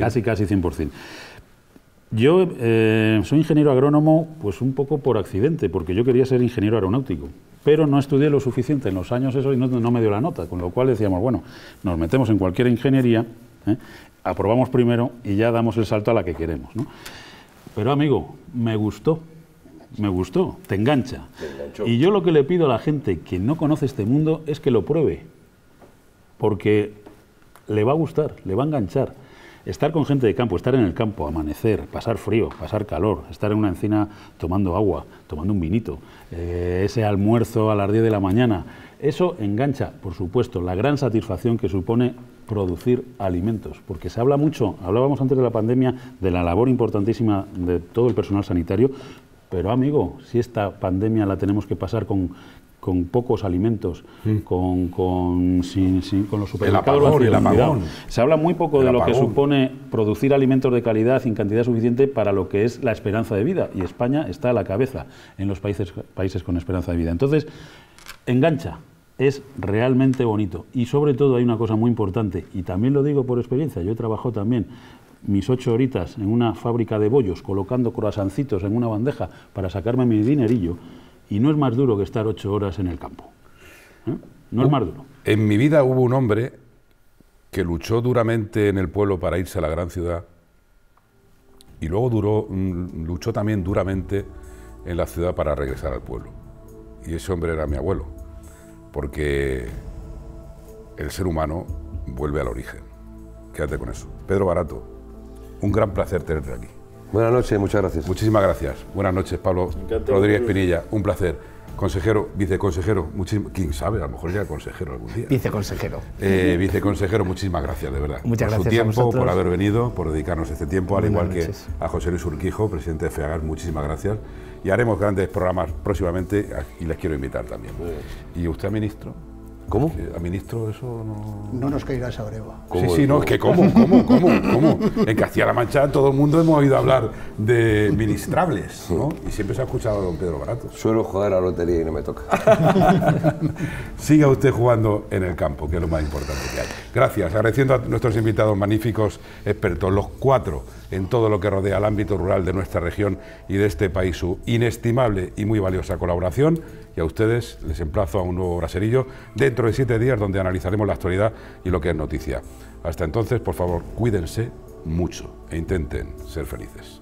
casi, casi 100%. Yo eh, soy ingeniero agrónomo, pues un poco por accidente, porque yo quería ser ingeniero aeronáutico, pero no estudié lo suficiente en los años eso y no, me dio la nota, con lo cual decíamos, bueno, nos metemos en cualquier ingeniería aprobamos primero y ya damos el salto a la que queremos. ¿no? Pero amigo, me gustó, me gustó, te engancha. y yo lo que le pido a la gente que no conoce este mundo es que lo pruebe, porque le va a gustar, le va a enganchar estar con gente de campo, estar en el campo, amanecer, pasar frío, pasar calor, estar en una encina tomando agua, tomando un vinito, eh, ese almuerzo a las 10 de la mañana, eso engancha, por supuesto, la gran satisfacción que supone producir alimentos, porque se habla mucho, hablábamos antes de la pandemia, de la labor importantísima de todo el personal sanitario, pero amigo, si esta pandemia la tenemos que pasar con con pocos alimentos, mm. con, con, sin, con los supermercados. El apagón, el Se habla muy poco de lo que supone producir alimentos de calidad en cantidad suficiente para lo que es la esperanza de vida. Y España está a la cabeza en los países, países con esperanza de vida. Entonces, engancha. Es realmente bonito. Y sobre todo hay una cosa muy importante, y también lo digo por experiencia, yo he trabajado también mis ocho horitas en una fábrica de bollos colocando croasancitos en una bandeja para sacarme mi dinerillo y no es más duro que estar ocho horas en el campo. ¿eh? No es oh. más duro. En mi vida hubo un hombre que luchó duramente en el pueblo para irse a la gran ciudad y luego duró, mm, luchó también duramente en la ciudad para regresar al pueblo. Y ese hombre era mi abuelo, porque el ser humano vuelve al origen. Quédate con eso. Pedro Barato, un gran placer tenerte aquí. Buenas noches, muchas gracias. Muchísimas gracias. Buenas noches, Pablo Rodríguez Pinilla. Un placer. Consejero, viceconsejero, muchísimas... ¿Quién sabe? A lo mejor ya consejero algún día. Viceconsejero. Eh, viceconsejero, muchísimas gracias, de verdad. Muchas gracias. Por su tiempo, por haber venido, por dedicarnos este tiempo, al igual que a José Luis Urquijo, presidente de FEAGAR, muchísimas gracias. Y haremos grandes programas próximamente y les quiero invitar también. ¿Y usted, ministro? ¿Cómo? Eh, a ministro eso no... No nos caerá esa breva. Sí, sí, no, es que cómo, cómo, cómo, cómo. En Castilla-La Mancha todo el mundo hemos oído hablar de ministrables, ¿no? Y siempre se ha escuchado a don Pedro Barato. Suelo jugar a la lotería y no me toca. Siga usted jugando en el campo, que es lo más importante que hay. Gracias, agradeciendo a nuestros invitados magníficos, expertos, los cuatro en todo lo que rodea el ámbito rural de nuestra región y de este país, su inestimable y muy valiosa colaboración y a ustedes les emplazo a un nuevo braserillo dentro de siete días donde analizaremos la actualidad y lo que es noticia. Hasta entonces, por favor, cuídense mucho e intenten ser felices.